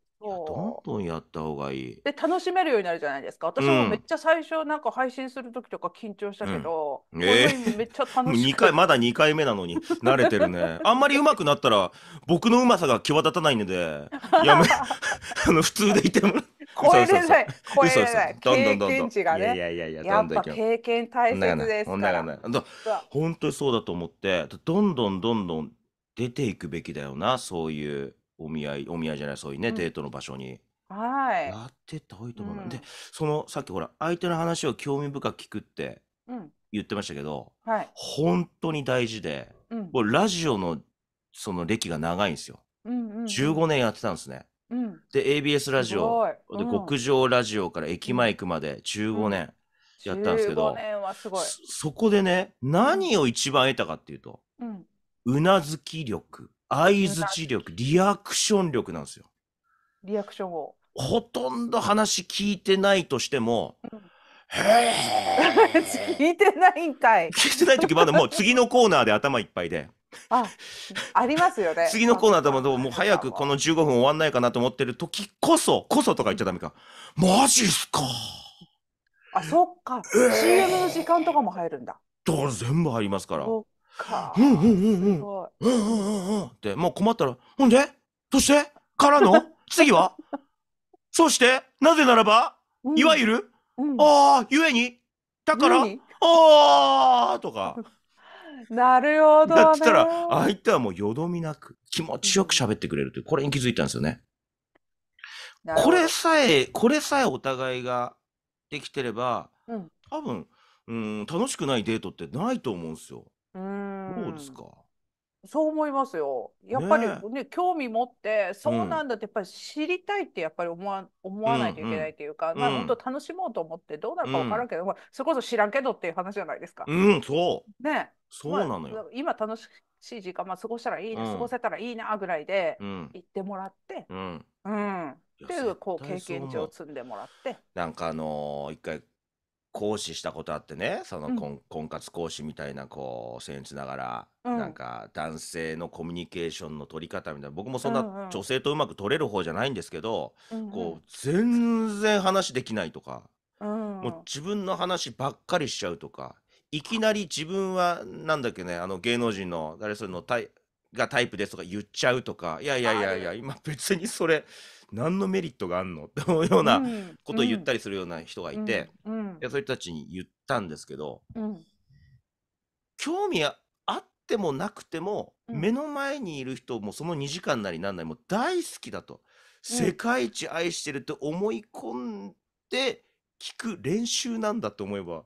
[SPEAKER 1] どんどんやった方がいい。
[SPEAKER 2] で楽しめるようになるじゃないですか。私もめっちゃ最初なんか配信する時とか緊張したけど、うんえー、めっちゃ楽しい。二回ま
[SPEAKER 1] だ二回目なのに慣れてるね。あんまり上手くなったら僕のうまさが際立たないので、やめ あの普通でいても超えれない、超えれない。経験値がね。いやいやいや、やっぱ経
[SPEAKER 2] 験大切ですから。
[SPEAKER 1] 本当にそうだと思って、どんどんどんどん出ていくべきだよな、そういう。お見合いお見合いじゃないそういうねうん。デートの場所に。はい。やってった方がいいと思うん、で、そのさっきほら相手の話を興味深く聞くってうん。言ってましたけど、はい。ほんとに大事で、うん。ラジオのその歴が長いんですよ。
[SPEAKER 2] うんうんじやってたんですね。うん。
[SPEAKER 1] で、ABS ラジオ、ごい。で、極上ラジオから駅前行くまで15年、うん。やったんですけどごど、年はすごい。そそこでね、何を一番得たかっていうと、うん。うなずき力。相づち力、リアクション力なんですよ。リアクションを。ほとんど話聞いてないとしても、うん、
[SPEAKER 2] へえ。聞いてないんかい。聞
[SPEAKER 1] いてない時まだもう次のコーナーで頭いっぱいで。
[SPEAKER 2] あ、ありますよね。次
[SPEAKER 1] のコーナーでももう早くこの15分終わんないかなと思ってる時こそ、こそとか言っちゃダメか。マジっすか。あ、そっ
[SPEAKER 2] か。えー、CM の時間とかも入るんだ。
[SPEAKER 1] だから全部入りますから。
[SPEAKER 2] そか
[SPEAKER 1] うんうんうんうんうんうんうんってもう困ったらほんでそしてからの 次はそしてなぜならば、うん、いわゆる、うん、ああゆえにだからああとか。
[SPEAKER 2] なるほど、ね。だったら、相
[SPEAKER 1] 手はもうよどみなく、気持ちよく喋ってくれるという、これに気づいたんですよね。これさえ、これさえお互いができてれば、うん、多分、うん、楽しくないデートってないと思うんですよ。
[SPEAKER 2] うどうですかそう思いますよ。やっぱりね、ね興味持って、そうなんだって、やっぱり知りたいってやっぱり思わん、思わないといけないっていうか、うん、まあ、本当楽しもうと思って、どうなるか分からんけど、うん、まあ、それこそ知らんけどっていう話じゃないですか。うん、
[SPEAKER 1] そう。ね。
[SPEAKER 2] そうなのよ。まあ、今楽しい時間、まあ、過ごしたらいいな、うん、過ごせたらいいなぐらいで、行ってもらって、うん。うん、っていう、こう、経験値を積んでもらって。
[SPEAKER 1] なんか、あのー、一回、講師したことあってねその婚,、婚活講師みたいなこう僭越ながら、うんなんか男性のコミュニケーションの取り方みたいな僕もそんな女性とうまく取れる方じゃないんですけどうんうこう全然話できないとかもう自分の話ばっかりしちゃうとかいきなり自分はなんだっけねあの芸能人の誰それのタイがタイプですとか言っちゃうとかいやいやいやいや今別にそれ何のメリットがあんのって思うようなことを言ったりするような人がういんて。うん、いやそういう人たちに言ったんですけど、うん、興味あってもなくても、うん、目の前にいる人もその2時間なりなんなりも大好きだと、世界一愛してるって思い込んで聞く練習なんだと思えば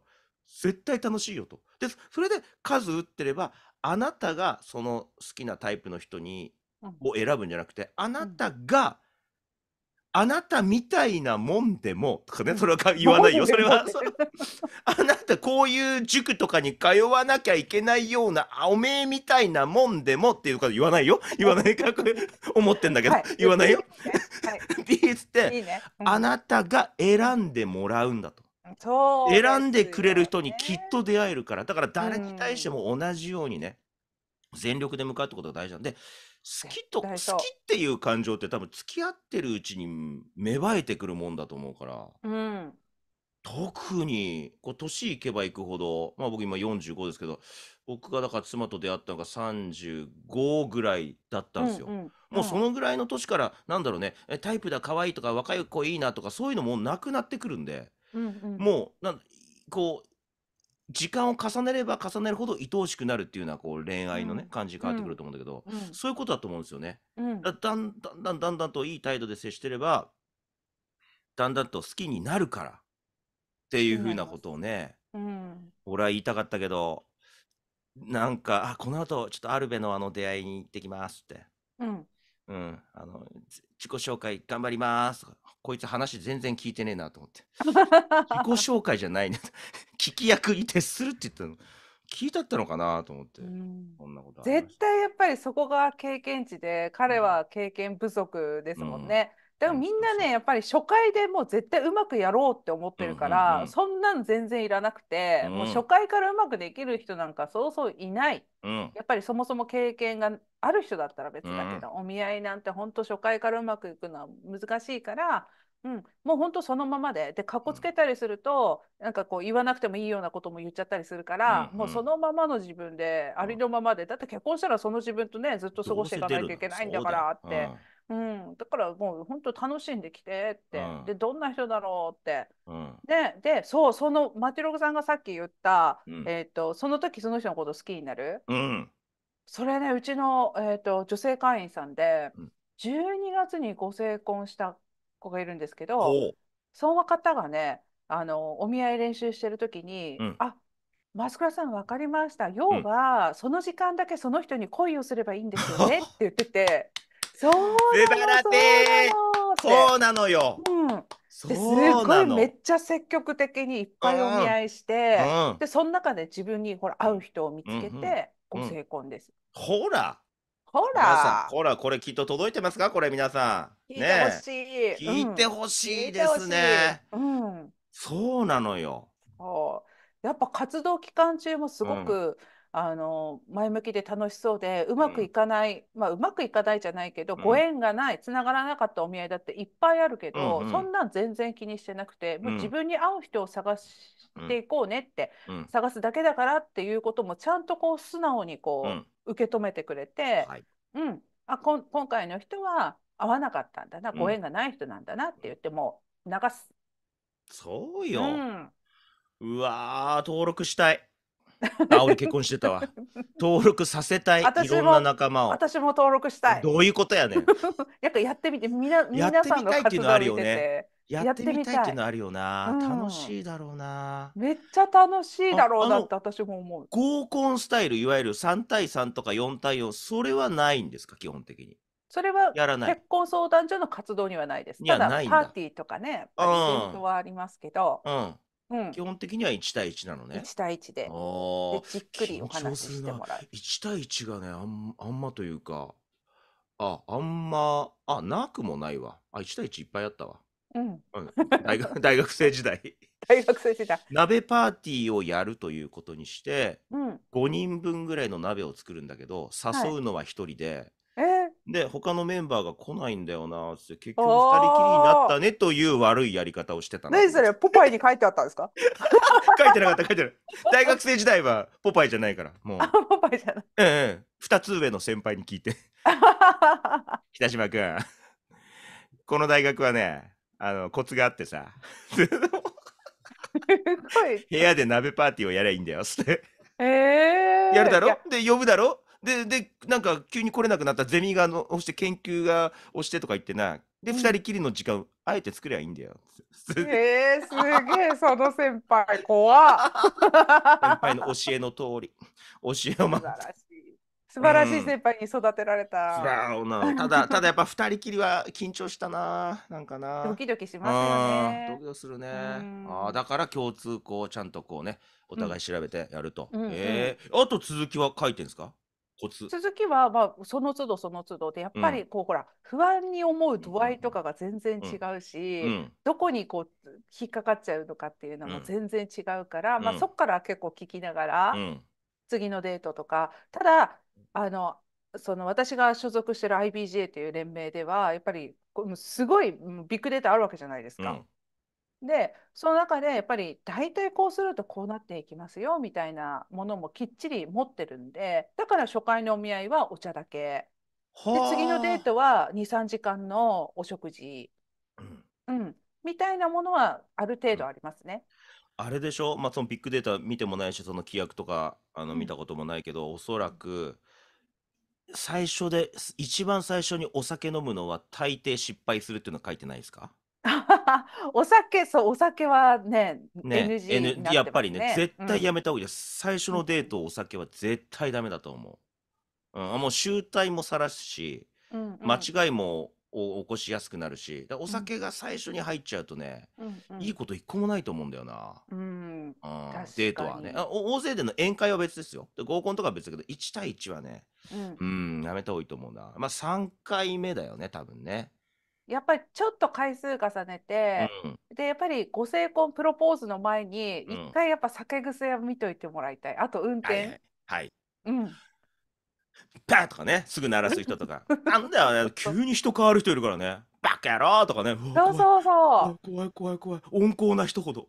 [SPEAKER 1] 絶対楽しいよと。でそれで数打ってればあなたがその好きなタイプの人にを選ぶんじゃなくてあなたが、あなたみたいなもんでも、とかね、それは言わないよ。それは、そあなたこういう塾とかに通わなきゃいけないような、おめえみたいなもんでもっていうかと言わないよ。言わないからこれ思ってんだけど、はい言わないよ。はい って言って、いね。うんあなたが選んでもらうんだと。
[SPEAKER 2] そうね選
[SPEAKER 1] んでくれる人にきっと出会えるから、だから誰に対しても同じようにね、全力で向かうってことが大事なんで、好きと好きっていう感情って多分付き合ってるうちに芽生えてくるもんだと思うから、うん、特にこう年いけばいくほど、まあ、僕今45ですけど僕がだから妻と出会ったのが35ぐらいだったんですよ。うんうん、もうそのぐらいの年からなんだろうねタイプだ可愛いとか若い子いいなとかそういうのもなくなってくるんで、うんうん、もうなんこう時間を重ねれば重ねるほど愛おしくなるっていうのはこう恋愛のね、うん、感じ変わってくると思うんだけど、うん、そういうことだと思うんですよね。うん、だだんだんだんだんだんといい態度で接してればだんだんと好きになるからっていうふうなことをね、うん、俺は言いたかったけどなんかあこの後ちょっとアルベのあの出会いに行ってきますって、うん、うん、あの自己紹介頑張りますとか、こいつ話全然聞いてねえなと思って。自己紹介じゃないね。聞き役に徹するって言ったの。聞いたったのかなと思って、うん、
[SPEAKER 2] こんなこと絶対やっぱりそこが経験値で彼は経験不足ですもんね、でもみんなねやっぱり初回でもう絶対うまくやろうって思ってるから、うんうんうん、そんなん全然いらなくて、うん、もう初回からうまくできる人なんかそうそういない、うん、やっぱりそもそも経験がある人だったら別だけど、うん、お見合いなんて本当初回からうまくいくのは難しいから。うん、もう本当そのままででかっこつけたりすると、うん、なんかこう言わなくてもいいようなことも言っちゃったりするから、うんうん、もうそのままの自分で、ありのままでだって結婚したらその自分とねずっと過ごしていかないといけないんだからって。うん、だからもう本当楽しんできてって、うん、でどんな人だろうって、うん、ででそうそのマち、ログさんがさっき言った、うん、えーと、その時その人のこと好きになる、それねうちの、えーと、女性会員さんで、12月にご成婚した子がいるんですけどその方がねあのお見合い練習してる時に、うん、あマスクラさん分かりました要は、その時間だけその人に恋をすればいいんですよねって言ってて。そうそうなのよ。うん
[SPEAKER 1] すごいめっ
[SPEAKER 2] ちゃ積極的にいっぱいお見合いして、うんうん、でその中で自分にほら会う
[SPEAKER 1] 人を見つけて、ご成婚です。ほら
[SPEAKER 2] ほら
[SPEAKER 1] ほらこれきっと届いてますかこれ皆さん。ね、
[SPEAKER 2] 聞いてほしい、ですね。うん、
[SPEAKER 1] そうなのよ。
[SPEAKER 2] やっぱ活動期間中もすごく、あの前向きで楽しそうでうまくいかない、うん、まあうまくいかないじゃないけど、うん、ご縁がないつながらなかったお見合いだっていっぱいあるけど、うんうん、そんなん全然気にしてなくて、もう自分に合う人を探していこうねって、うん、探すだけだからっていうこともちゃんとこう素直にこう、受け止めてくれて、はい、うんあこん今回の人は合わなかったんだなご縁がない人なんだなって言っても流す。
[SPEAKER 1] そうよ、うわ登録したい。あ、俺結婚してたわ。登録させたい。いろんな仲間を。私
[SPEAKER 2] も登録したい。ど
[SPEAKER 1] ういうことやねん。
[SPEAKER 2] やっぱやってみて、みな、皆さんの活動あをる見てよねて。やってみたいっていう
[SPEAKER 1] のあるよな。うん楽
[SPEAKER 2] しいだろうな。めっちゃ楽しいだろうなって私も思う。
[SPEAKER 1] 合コンスタイル、いわゆる3対3とか4対4、それはないんですか、基本的に。
[SPEAKER 2] それはやらない。結婚相談所の活動にはないです。にただいんパーティーとかね、イベントはありますけど、うん。基
[SPEAKER 1] 本的には1対1なのね。1対1で。で、じ
[SPEAKER 2] っくりお話しして
[SPEAKER 1] もらう。1対1がね、あん、あんまというか、あ、あんま、あ、なくもないわ。あ、1対1いっぱいあったわ。うん。大学、大学生時代。
[SPEAKER 2] 大学生時代。
[SPEAKER 1] 鍋パーティーをやるということにして、うん。5人分ぐらいの鍋を作るんだけど、誘うのは1人で、で、他のメンバーが来ないんだよなって、結局二人きりになったねという悪いやり方をしてたの。何
[SPEAKER 2] それ、ポパイに書いてあったんですか
[SPEAKER 1] 書いてなかった、書いてない。大学生時代はポパイじゃないから、もう。ポパイじゃない。う二つ上の先輩に聞いて。北島君、この大学はね、あの、コツがあってさ。部屋で鍋パーティーをやりゃいいんだよ、つって。
[SPEAKER 2] えー、やるだろ
[SPEAKER 1] で、呼ぶだろで、で、なんか急に来れなくなったゼミがの押して研究が押してとか言ってな。で、二人きりの時間、あえて作りゃいいんだよ。えー、すげ
[SPEAKER 2] え、その先輩、怖っ。
[SPEAKER 1] 先輩の教えの通り。教えをま素晴らしい。
[SPEAKER 2] 素晴らしい先輩に育てられた。だ
[SPEAKER 1] うな。ただ、ただやっぱ二人きりは緊張したな。なんかな。ドキドキしますよね。ドキドキするね。ああ、だから共通項をちゃんとこうね、お互い調べてやると。うんうんええあと続きは書いてんですかコツ続
[SPEAKER 2] きは、まあ、その都度その都度でやっぱりこう、うん、ほら不安に思う度合いとかが全然違うし、うんどこにこう引っかかっちゃうのかっていうのも全然違うから、まあ、そこから結構聞きながら、次のデートとかただあのその私が所属してる IBJ という連盟ではやっぱりすごいビッグデータあるわけじゃないですか。でその中でやっぱり大体こうするとこうなっていきますよみたいなものもきっちり持ってるんでだから初回のお見合いはお茶だけで次のデートは23時間のお食事、うん、うん、みたいなものはある程度ありますね。
[SPEAKER 1] うん、あれでしょ、まあ、そのビッグデータ見てもないしその規約とかあの見たこともないけど、うん、おそらく最初で一番最初にお酒飲むのは大抵失敗するっていうのは書いてないですか
[SPEAKER 2] お酒そうお酒はね NG になってますねやっぱりね絶対や
[SPEAKER 1] めた方がいいです、最初のデートお酒は絶対ダメだと思う、うん、もう集体もさらすしうんうん間違いもお起こしやすくなるしお酒が最初に入っちゃうとね、うんいいこと一個もないと思うんだよな、うんうんデートはねお大勢での宴会は別ですよで合コンとかは別だけど1対1はねうんうんやめた方がいいと思うなまあ3回目だよね多分ね
[SPEAKER 2] やっぱりちょっと回数重ねて、うん、でやっぱりご成婚プロポーズの前に一、回やっぱ酒癖を見といてもらいたいあと運転はい、
[SPEAKER 1] はいうんパーとかねすぐ鳴らす人とかな んだよね急に人変わる人いるからねバカ野郎とかねそうそうそう怖い怖い怖い温厚な人ほど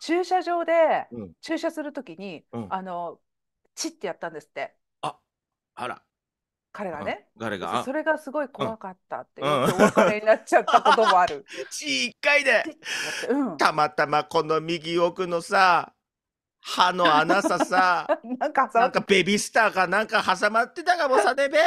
[SPEAKER 2] 駐車場で、駐車するときに、あのチッてやったんですってああら彼がね彼がそれがすごい怖かったってお別れになっちゃったこともある1 回で、
[SPEAKER 1] うん、たまたまこの右奥のさ歯の穴ささ
[SPEAKER 2] なんかなんか
[SPEAKER 1] ベビースターかなんか挟まってたかもさねべ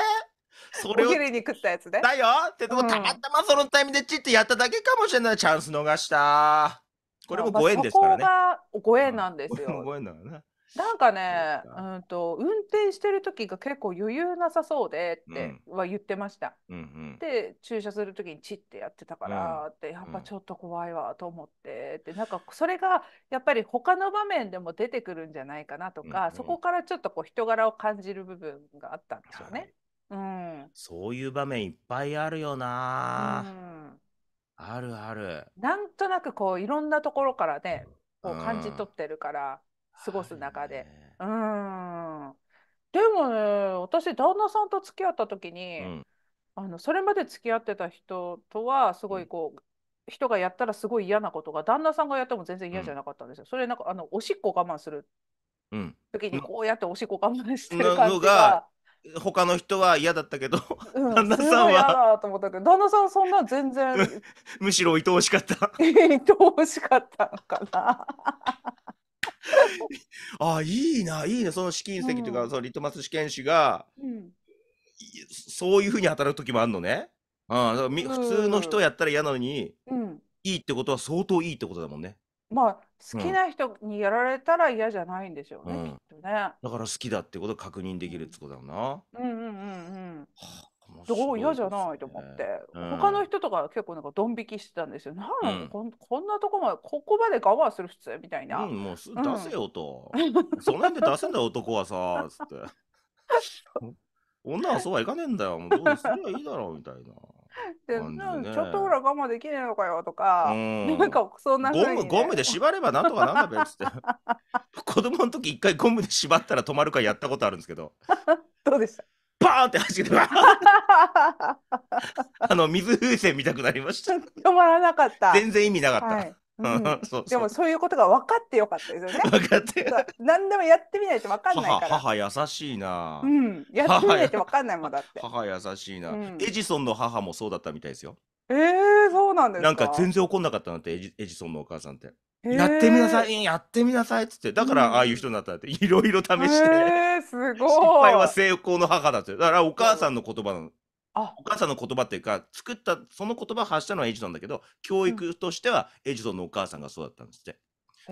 [SPEAKER 1] それをお昼に食ったやつねだよってでもたまたまそのタイミングでちってやっただけかもしれない、チャンス逃したこれもご縁ですからね、ま
[SPEAKER 2] あ、ご縁なんですよ、ご縁なからねなんかねうんと運転してる時が結構余裕なさそうでっては言ってました、うんうんうん、で駐車する時にチッてやってたからって、やっぱちょっと怖いわと思ってでなんかそれがやっぱり他の場面でも出てくるんじゃないかなとか、うんうん、そこからちょっとこう人柄を感じる部分があったんですよね。はい、う
[SPEAKER 1] ん、そういう場面いっぱいあるよな、うん、あるある
[SPEAKER 2] なんとなくこういろんなところからねこう感じ取ってるから、過ごす中で。はい、うんでもね私旦那さんと付き合った時に、うん、あのそれまで付き合ってた人とはすごいこう、うん人がやったらすごい嫌なことが旦那さんがやっても全然嫌じゃなかったんですよ。うん、それなんかあのおしっこ我慢する時にこうやっておしっこ我慢してる感じが。
[SPEAKER 1] うん、他の人は嫌だったけど、
[SPEAKER 2] うん、旦那さんは嫌だと思ったけど旦那さんそんな全然
[SPEAKER 1] むしろ愛おしかった 愛おしかったのかなあいいないいなその試金石というか、うん、そのリトマス試験紙が、うん、そういうふうに働く時もあるのね、うん、普通の人やったら嫌なのに、うん、いいってことは相当いいってことだもんね。まあ好きな
[SPEAKER 2] 人にやられたら嫌じゃないんでしょうね、うん、きっとね。だ
[SPEAKER 1] から好きだってことを確認できるってことだな。
[SPEAKER 2] うんうんうんうん。はあどう嫌じゃないと思って、うん、他の人とか結構なんかドン引きしてたんですよ、なんこんなとこまでここまで我慢する普通みたいな、もう出せよ
[SPEAKER 1] と、その辺で出せんだよ男はさっつって女はそうはいかねえんだよもうどうすればいいだろうみたいな。
[SPEAKER 2] で、ね、ちょっとほら我慢できねえのかよとか、うん、なんかそんな、ね、ゴムゴムで縛ればなんとかなんだべっつって
[SPEAKER 1] 子供の時一回ゴムで縛ったら止まるかやったことあるんですけどどうでしたパーンって走って、あの、水風船見たくなりました。
[SPEAKER 2] 止まらなかった。全
[SPEAKER 1] 然意味なかった。はいうん、で
[SPEAKER 2] もそういうことが分かってよかったですよね。分かって何でもやってみないと分かんないから。母
[SPEAKER 1] 優しいな、うん。やってみないと分かんないもんだって。母優しいな、うん、エジソンの母もそうだったみたいですよ。えー、そうなんですか。なんか全然怒んなかったなんてエジエジソンのお母さんって。やってみなさい、やってみなさいっつって、だからああいう人になったって、いろいろ試して、失敗は成功の母だって。だからお母さんの言葉の。あ、お母さんの言葉っていうか、作った、その言葉発したのはエジソンだけど、教育としてはエジソンのお母さんがそうだったんですって。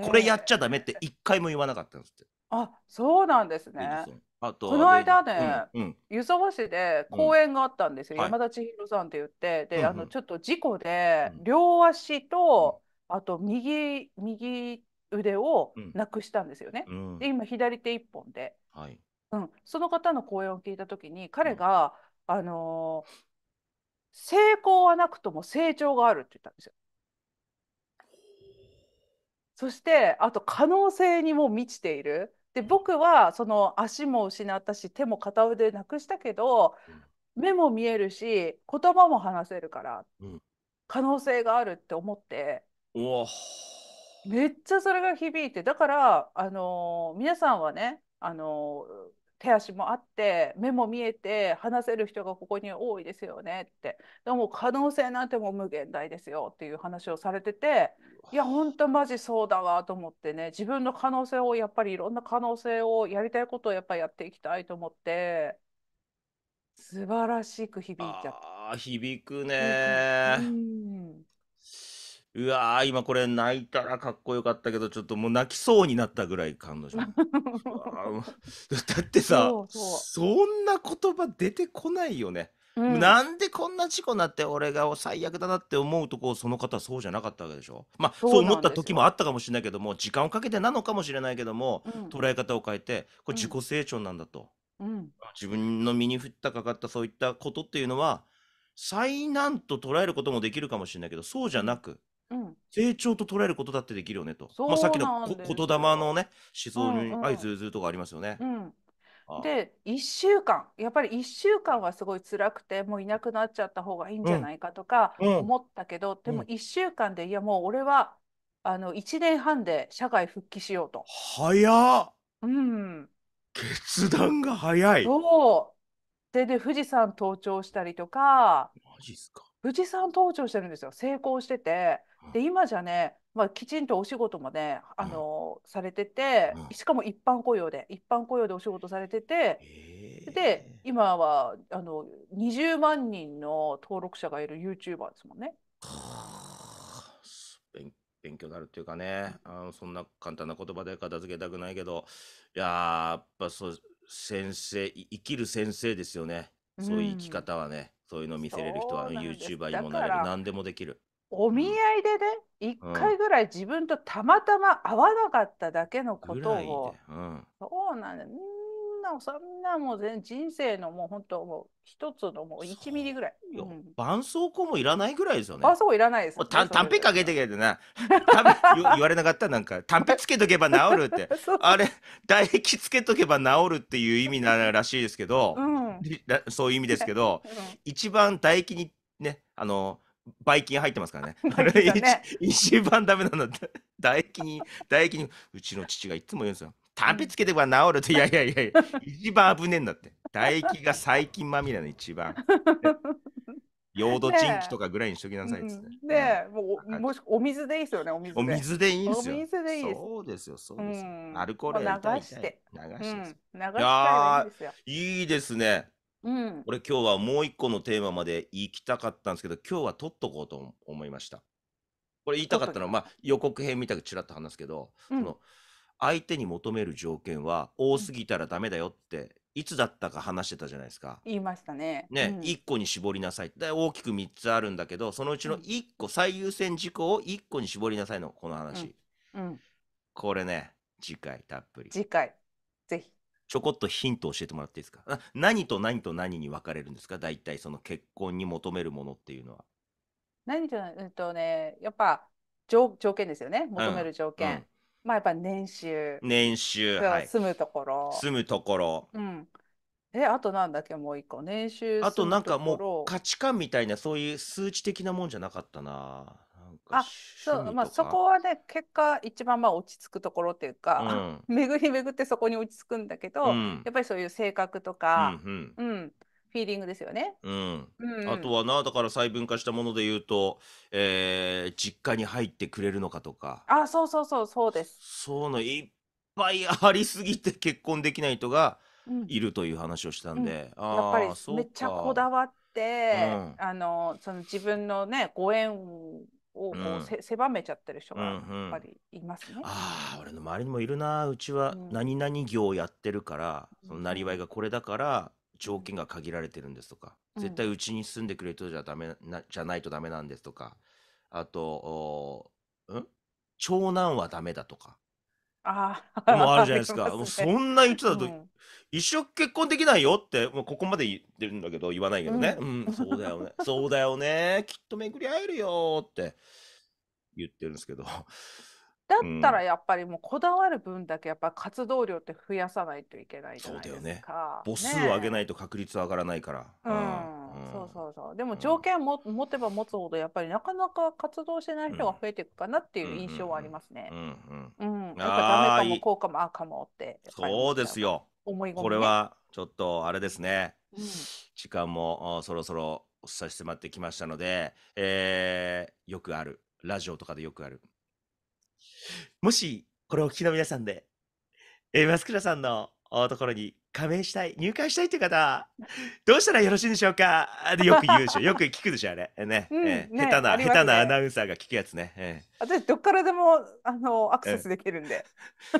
[SPEAKER 1] これやっちゃダメって一回も言わなかったんですって。
[SPEAKER 2] あ、そうなんですね。
[SPEAKER 1] あとこの間うん、ね、うん、
[SPEAKER 2] 湯沢市で公演があったんですよ。山田千尋さんって言って、で、あの、ちょっと事故で、両足うんとあと右右腕をなくしたんですよね。うん、で今左手一本で、はい、うん、その方の講演を聞いた時に彼が、うん、あのー、成功はなくとも成長があるって言ったんですよ。そしてあと可能性にも満ちている。で僕はその足も失ったし手も片腕なくしたけど、目も見えるし言葉も話せるから、可能性があるって思ってうわめっちゃそれが響いてだからあのー皆さんはねあのー手足もあって目も見えて話せる人がここに多いですよねってでも可能性なんてもう無限大ですよっていう話をされてていやほんとマジそうだわと思ってね自分の可能性をやっぱりいろんな可能性をやりたいことをやっぱりやっていきたいと思って素晴らしく響いちゃっ
[SPEAKER 1] た。あ響くねうんうわー、今これ泣いたらかっこよかったけど、ちょっともう泣きそうになったぐらい感動しました。だってさ、そうそう。そんな言葉出てこないよね。
[SPEAKER 2] うん。なん
[SPEAKER 1] でこんな事故になって俺が最悪だなって思うとこその方はそうじゃなかったわけでしょまあそそう思った時もあったかもしれないけども時間をかけてなのかもしれないけどもうん。捉え方を変えてこれ自己成長なんだとうん。自分の身に降ったかかったそういったことっていうのは災難と捉えることもできるかもしれないけどそうじゃなく成長と捉えることだってできるよねと、まあ、さっきの言霊のね思想にずうずう」とかありますよね。うんうん
[SPEAKER 2] で1週間やっぱり1週間はすごい辛くてもういなくなっちゃった方がいいんじゃないかとか思ったけど、うんうん、でも1週間でいやもう俺はあの1年半で社会復帰しようと。
[SPEAKER 1] 早っ、
[SPEAKER 2] うん、
[SPEAKER 1] 決断が早い
[SPEAKER 2] そうでで富士山登頂したりとか富士山登頂してるんですよ成功しててで今じゃね、まあ、きちんとお仕事もね、あのされてて、しかも一般雇用で一般雇用でお仕事されてて、で今はあの20万人の登録者がいる YouTuber ですもんね。
[SPEAKER 1] 勉強になるっていうかねあのそんな簡単な言葉で片付けたくないけどいややっぱそう先生生きる先生ですよねそういう生き方はね、そういうの見せれる人は YouTuber にもなれる何でもできる
[SPEAKER 2] お見合いでね、一回ぐらい自分とたまたま会わなかっただけのことを、うん、そうなんだ、みんな、そんなもう人生のもう本当、もう一つのもう1ミリぐらい。うん、
[SPEAKER 1] 絆創膏もいらないぐらいですよね。絆創
[SPEAKER 2] 膏いらないです、ね。たんぺ
[SPEAKER 1] かけてけどな、言われなかったなんか、たんぺつけとけば治るって、あれ、唾液つけとけば治るっていう意味ならしいですけど、うん、そういう意味ですけど、一番唾液にね、あの、ばい菌入ってますからね。ね、一番ダメなの。唾液に、唾液に、うちの父がいつも言うんですよ。短筆つけては治るって、いやいやいやいや、一番危ねえんだって。唾液が細菌まみれの一番。ヨードチンキとかぐらいにしときなさいです
[SPEAKER 2] ね。で、ね、もうもしお水でいいですよね、お水で。お水でいいですよ。お水でいいです。そうですよ、そうですよ。アルコール流して。流して。流して。
[SPEAKER 1] いいですね。うん、俺今日はもう一個のテーマまで行きたかったんですけど今日は取っとこうと思いましたこれ言いたかったのは、まあ、予告編みたくちらっと話すけど、うん、その相手に求める条件は多すぎたらダメだよっていつだったか話してたじゃないですか。
[SPEAKER 2] 言いましたね。ね、うん、
[SPEAKER 1] 1個に絞りなさいで大きく3つあるんだけどそのうちの1個、最優先事項を1個に絞りなさいのこの話、うん、うん、これね次回たっぷり。次
[SPEAKER 2] 回ぜひ。
[SPEAKER 1] ちょこっとヒント教えてもらっていいですか何と何と何に分かれるんですか大体その結婚に求めるものっていうのは。
[SPEAKER 2] 何と、うんとね、やっぱ条条件ですよね求める条件。うんうんまあやっぱ年収。
[SPEAKER 1] 年収。住
[SPEAKER 2] むところ。
[SPEAKER 1] 住むところ。
[SPEAKER 2] うん。え、あとなんだっけ、もう一個。年収。あとなんかもう価
[SPEAKER 1] 値観みたいな、そういう数値的なもんじゃなかったな。
[SPEAKER 2] あそうまあ、そこはね結果一番まあ落ち着くところっていうか、うん、巡り巡ってそこに落ち着くんだけど、うん、やっぱりそういう性格とか、うん、うんうんフィーリングですよね、
[SPEAKER 1] うん、うん、あとはなだから細分化したもので言うと、えー、実家に入ってくれるのかとか
[SPEAKER 2] あそうそうそうそうです
[SPEAKER 1] そうのいっぱいありすぎて結婚できない人がいるという話をしたんで、うん、やっぱりめっちゃこだ
[SPEAKER 2] わって、うん、あのその自分のねご縁をこう、うんせ狭めちゃってる人がやっぱりいますね。ああ、俺の
[SPEAKER 1] 周りにもいるな。うちはう何々業やってるから、うそのんなりわいがこれだから、条件が限られてるんですとか、う絶対んうちに住んでくれる人じゃダメな、じゃないとダメなんですとか、あと、おうん長男はダメだとか、
[SPEAKER 2] あもあるじゃないですか。まもうそ
[SPEAKER 1] んな言ってたうと、ん。一生結婚できないよって、もうここまで言ってるんだけど、言わないけどね。ん。うん、そうだよね。そうだよね。きっと巡り会えるよって言ってるんですけど。だったらやっ
[SPEAKER 2] ぱりもうこだわる分だけやっぱ活動量って増やさないといけないじゃないですか。そうだよね。母数を上
[SPEAKER 1] げないと確率上がらないから。うん。
[SPEAKER 2] うん、そうそうそう。でも条件も、うん、持てば持つほどやっぱりなかなか活動してない人が増えていくかなっていう印象はありますね。うん、
[SPEAKER 1] うん、うん。やっぱダメかもこ
[SPEAKER 2] うかもあかもって。そう
[SPEAKER 1] ですよ。思い込み、ね、これはちょっとあれですね。うん、時間もそろそろ差し迫ってきましたので、えー、よくあるラジオとかでよくある。もし、これをお聞きの皆さんで、えー、ク倉さんのところに加盟したい、入会したいという方は、どうしたらよろしいでしょうかでよく言うでしょ。よく聞くでしょ、あれ。ね。下手な、ね、下手なアナウンサーが聞くやつね。えー、
[SPEAKER 2] 私、どっからでも、あの、アクセスできるんで。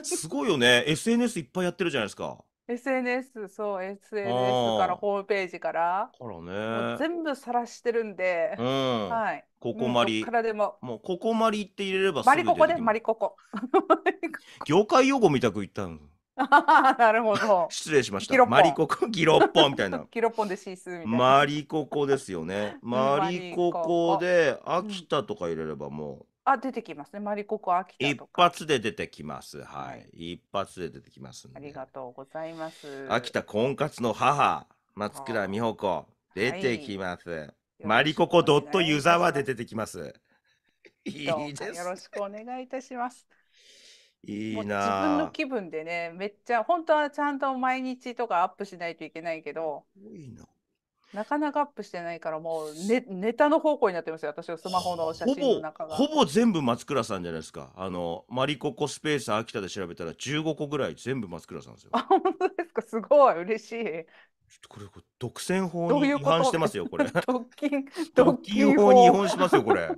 [SPEAKER 2] すごいよね。
[SPEAKER 1] SNS いっぱいやってるじゃないですか。
[SPEAKER 2] SNS、そう、SNS からホームページから、
[SPEAKER 1] からね。全
[SPEAKER 2] 部晒してるんで、うん。はい。ここまりっか。らでも、
[SPEAKER 1] もうここまりって入れればすマぐ出リココで、マリココ。業界用語みたく言ったの。
[SPEAKER 2] なるほど。
[SPEAKER 1] 失礼しました。マリココ、ギロッポンみたいな。ギ
[SPEAKER 2] ロッポンでシースーみたいな。
[SPEAKER 1] マリココですよね。マリココで秋田とか入れればもう、
[SPEAKER 2] あ、出てきますね。マリココ秋田一と
[SPEAKER 1] か。発で出てきます。はい。はい一発で出てきますあ
[SPEAKER 2] りがとうございます。秋田
[SPEAKER 1] 婚活の母、松倉美穂子、出てきます。マリココドットユーザーは出てきます。
[SPEAKER 2] いいでよろしくお願いいたします。
[SPEAKER 1] いいな。自分の気
[SPEAKER 2] 分でね、めっちゃ、本当はちゃんと毎日とかアップしないといけないけど、すいななかなかアップしてないからもうネネタの方向になってますよ私のスマホの写真の中がほ
[SPEAKER 1] ぼ全部松倉さんじゃないですかあのマリココスペース秋田で調べたら15個ぐらい全部松倉さんですよあ本当
[SPEAKER 2] ですかすごい嬉しい
[SPEAKER 1] これ独占法に違反してますよこれ独禁
[SPEAKER 2] 独禁法に違反します
[SPEAKER 1] よこれ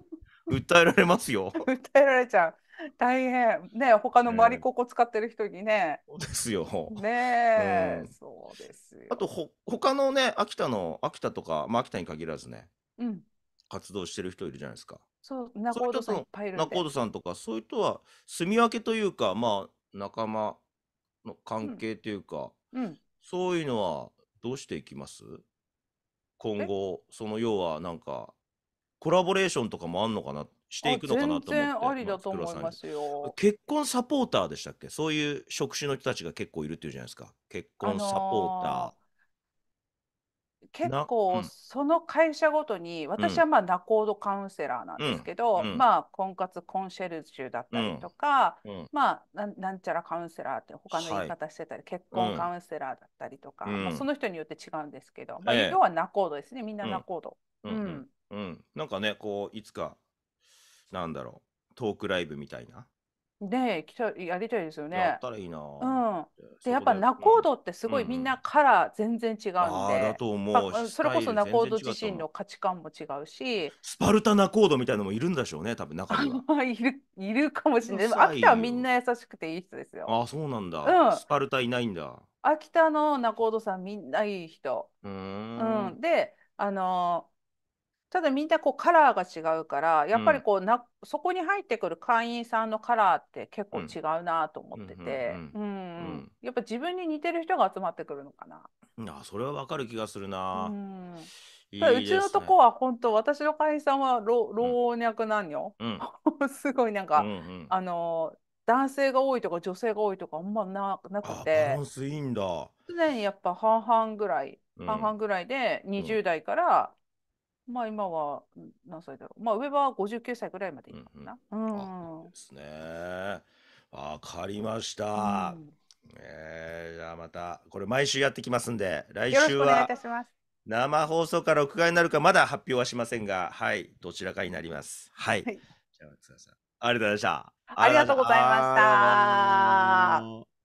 [SPEAKER 1] 訴えられますよ
[SPEAKER 2] 訴えられちゃう 大変ね他のマリココ使ってる人にね。そ
[SPEAKER 1] うですよ。ね、うん、そうですよ。あとほ他のね秋田の秋田とか、まあ、秋田に限らずね、うん、活動してる人いるじゃないですか。
[SPEAKER 2] そう仲人さんいっぱいいる仲人さ
[SPEAKER 1] んとかそういう人は住み分けというかまあ仲間の関係というか、うん、うん、そういうのはどうしていきます今後その要はなんかコラボレーションとかもあんのかなって。していくのかなと思って。全然あ
[SPEAKER 2] りだと思いますよ。
[SPEAKER 1] 結婚サポーターでしたっけそういう職種の人たちが結構いるっていうじゃないですか。結婚サポーター。あのー、結構
[SPEAKER 2] その会社ごとに、私はまあ仲人カウンセラーなんですけど、うんまあ婚活コンシェルジュだったりとか、うん、まあななんちゃらカウンセラーって他の言い方してたり、はい、結婚カウンセラーだったりとか、まあ、その人によって違うんですけど、まあ、要は仲人ですねみんな仲人。うん
[SPEAKER 1] うん、なんかねこういつかなんだろう、トークライブみたいな。
[SPEAKER 2] ねえきたやりたいですよね。やったらいいなうん。で、やっぱ仲人ってすごいみんなカラー全然違うんで、ああだと思う。それこそ仲人自身の価値観も違うし、
[SPEAKER 1] スパルタ仲人みたいなのもいるんでしょうね、多分中
[SPEAKER 2] には。いる、いるかもしれない。秋田はみんな優しくていい人ですよ。
[SPEAKER 1] ああ、そうなんだ。うんスパルタいないんだ。
[SPEAKER 2] 秋田の仲人さんみんないい人。
[SPEAKER 1] うん,、うん。ん。
[SPEAKER 2] で、あのただみんなこうカラーが違うからやっぱりこうな、うん、そこに入ってくる会員さんのカラーって結構違うなと思っててやっぱ自分に似てる人が集まってくるのかな。
[SPEAKER 1] あそれはわかる気がするな。うんうちのとこは
[SPEAKER 2] 本当私の会員さんは老若男女、
[SPEAKER 1] う
[SPEAKER 2] ん、すごいなんか、うんうん、あの男性が多いとか女性が多いとかあんまななくてバラ
[SPEAKER 1] ンスいいんだ
[SPEAKER 2] 常にやっぱ半々ぐらい、うん、半々ぐらいで20代からまあ今は何歳だろう。まあ上は五十九歳ぐらいまでい
[SPEAKER 1] るかな。うん、うんうん、ですね。わかりました。うん、えー、じゃあまた、これ毎週やってきますんで、来週は生放送から録画になるかまだ発表はしませんが、はい、どちらかになります。はい。はい、じゃあ、松田さん。ありがとうございました。ありがとうございました。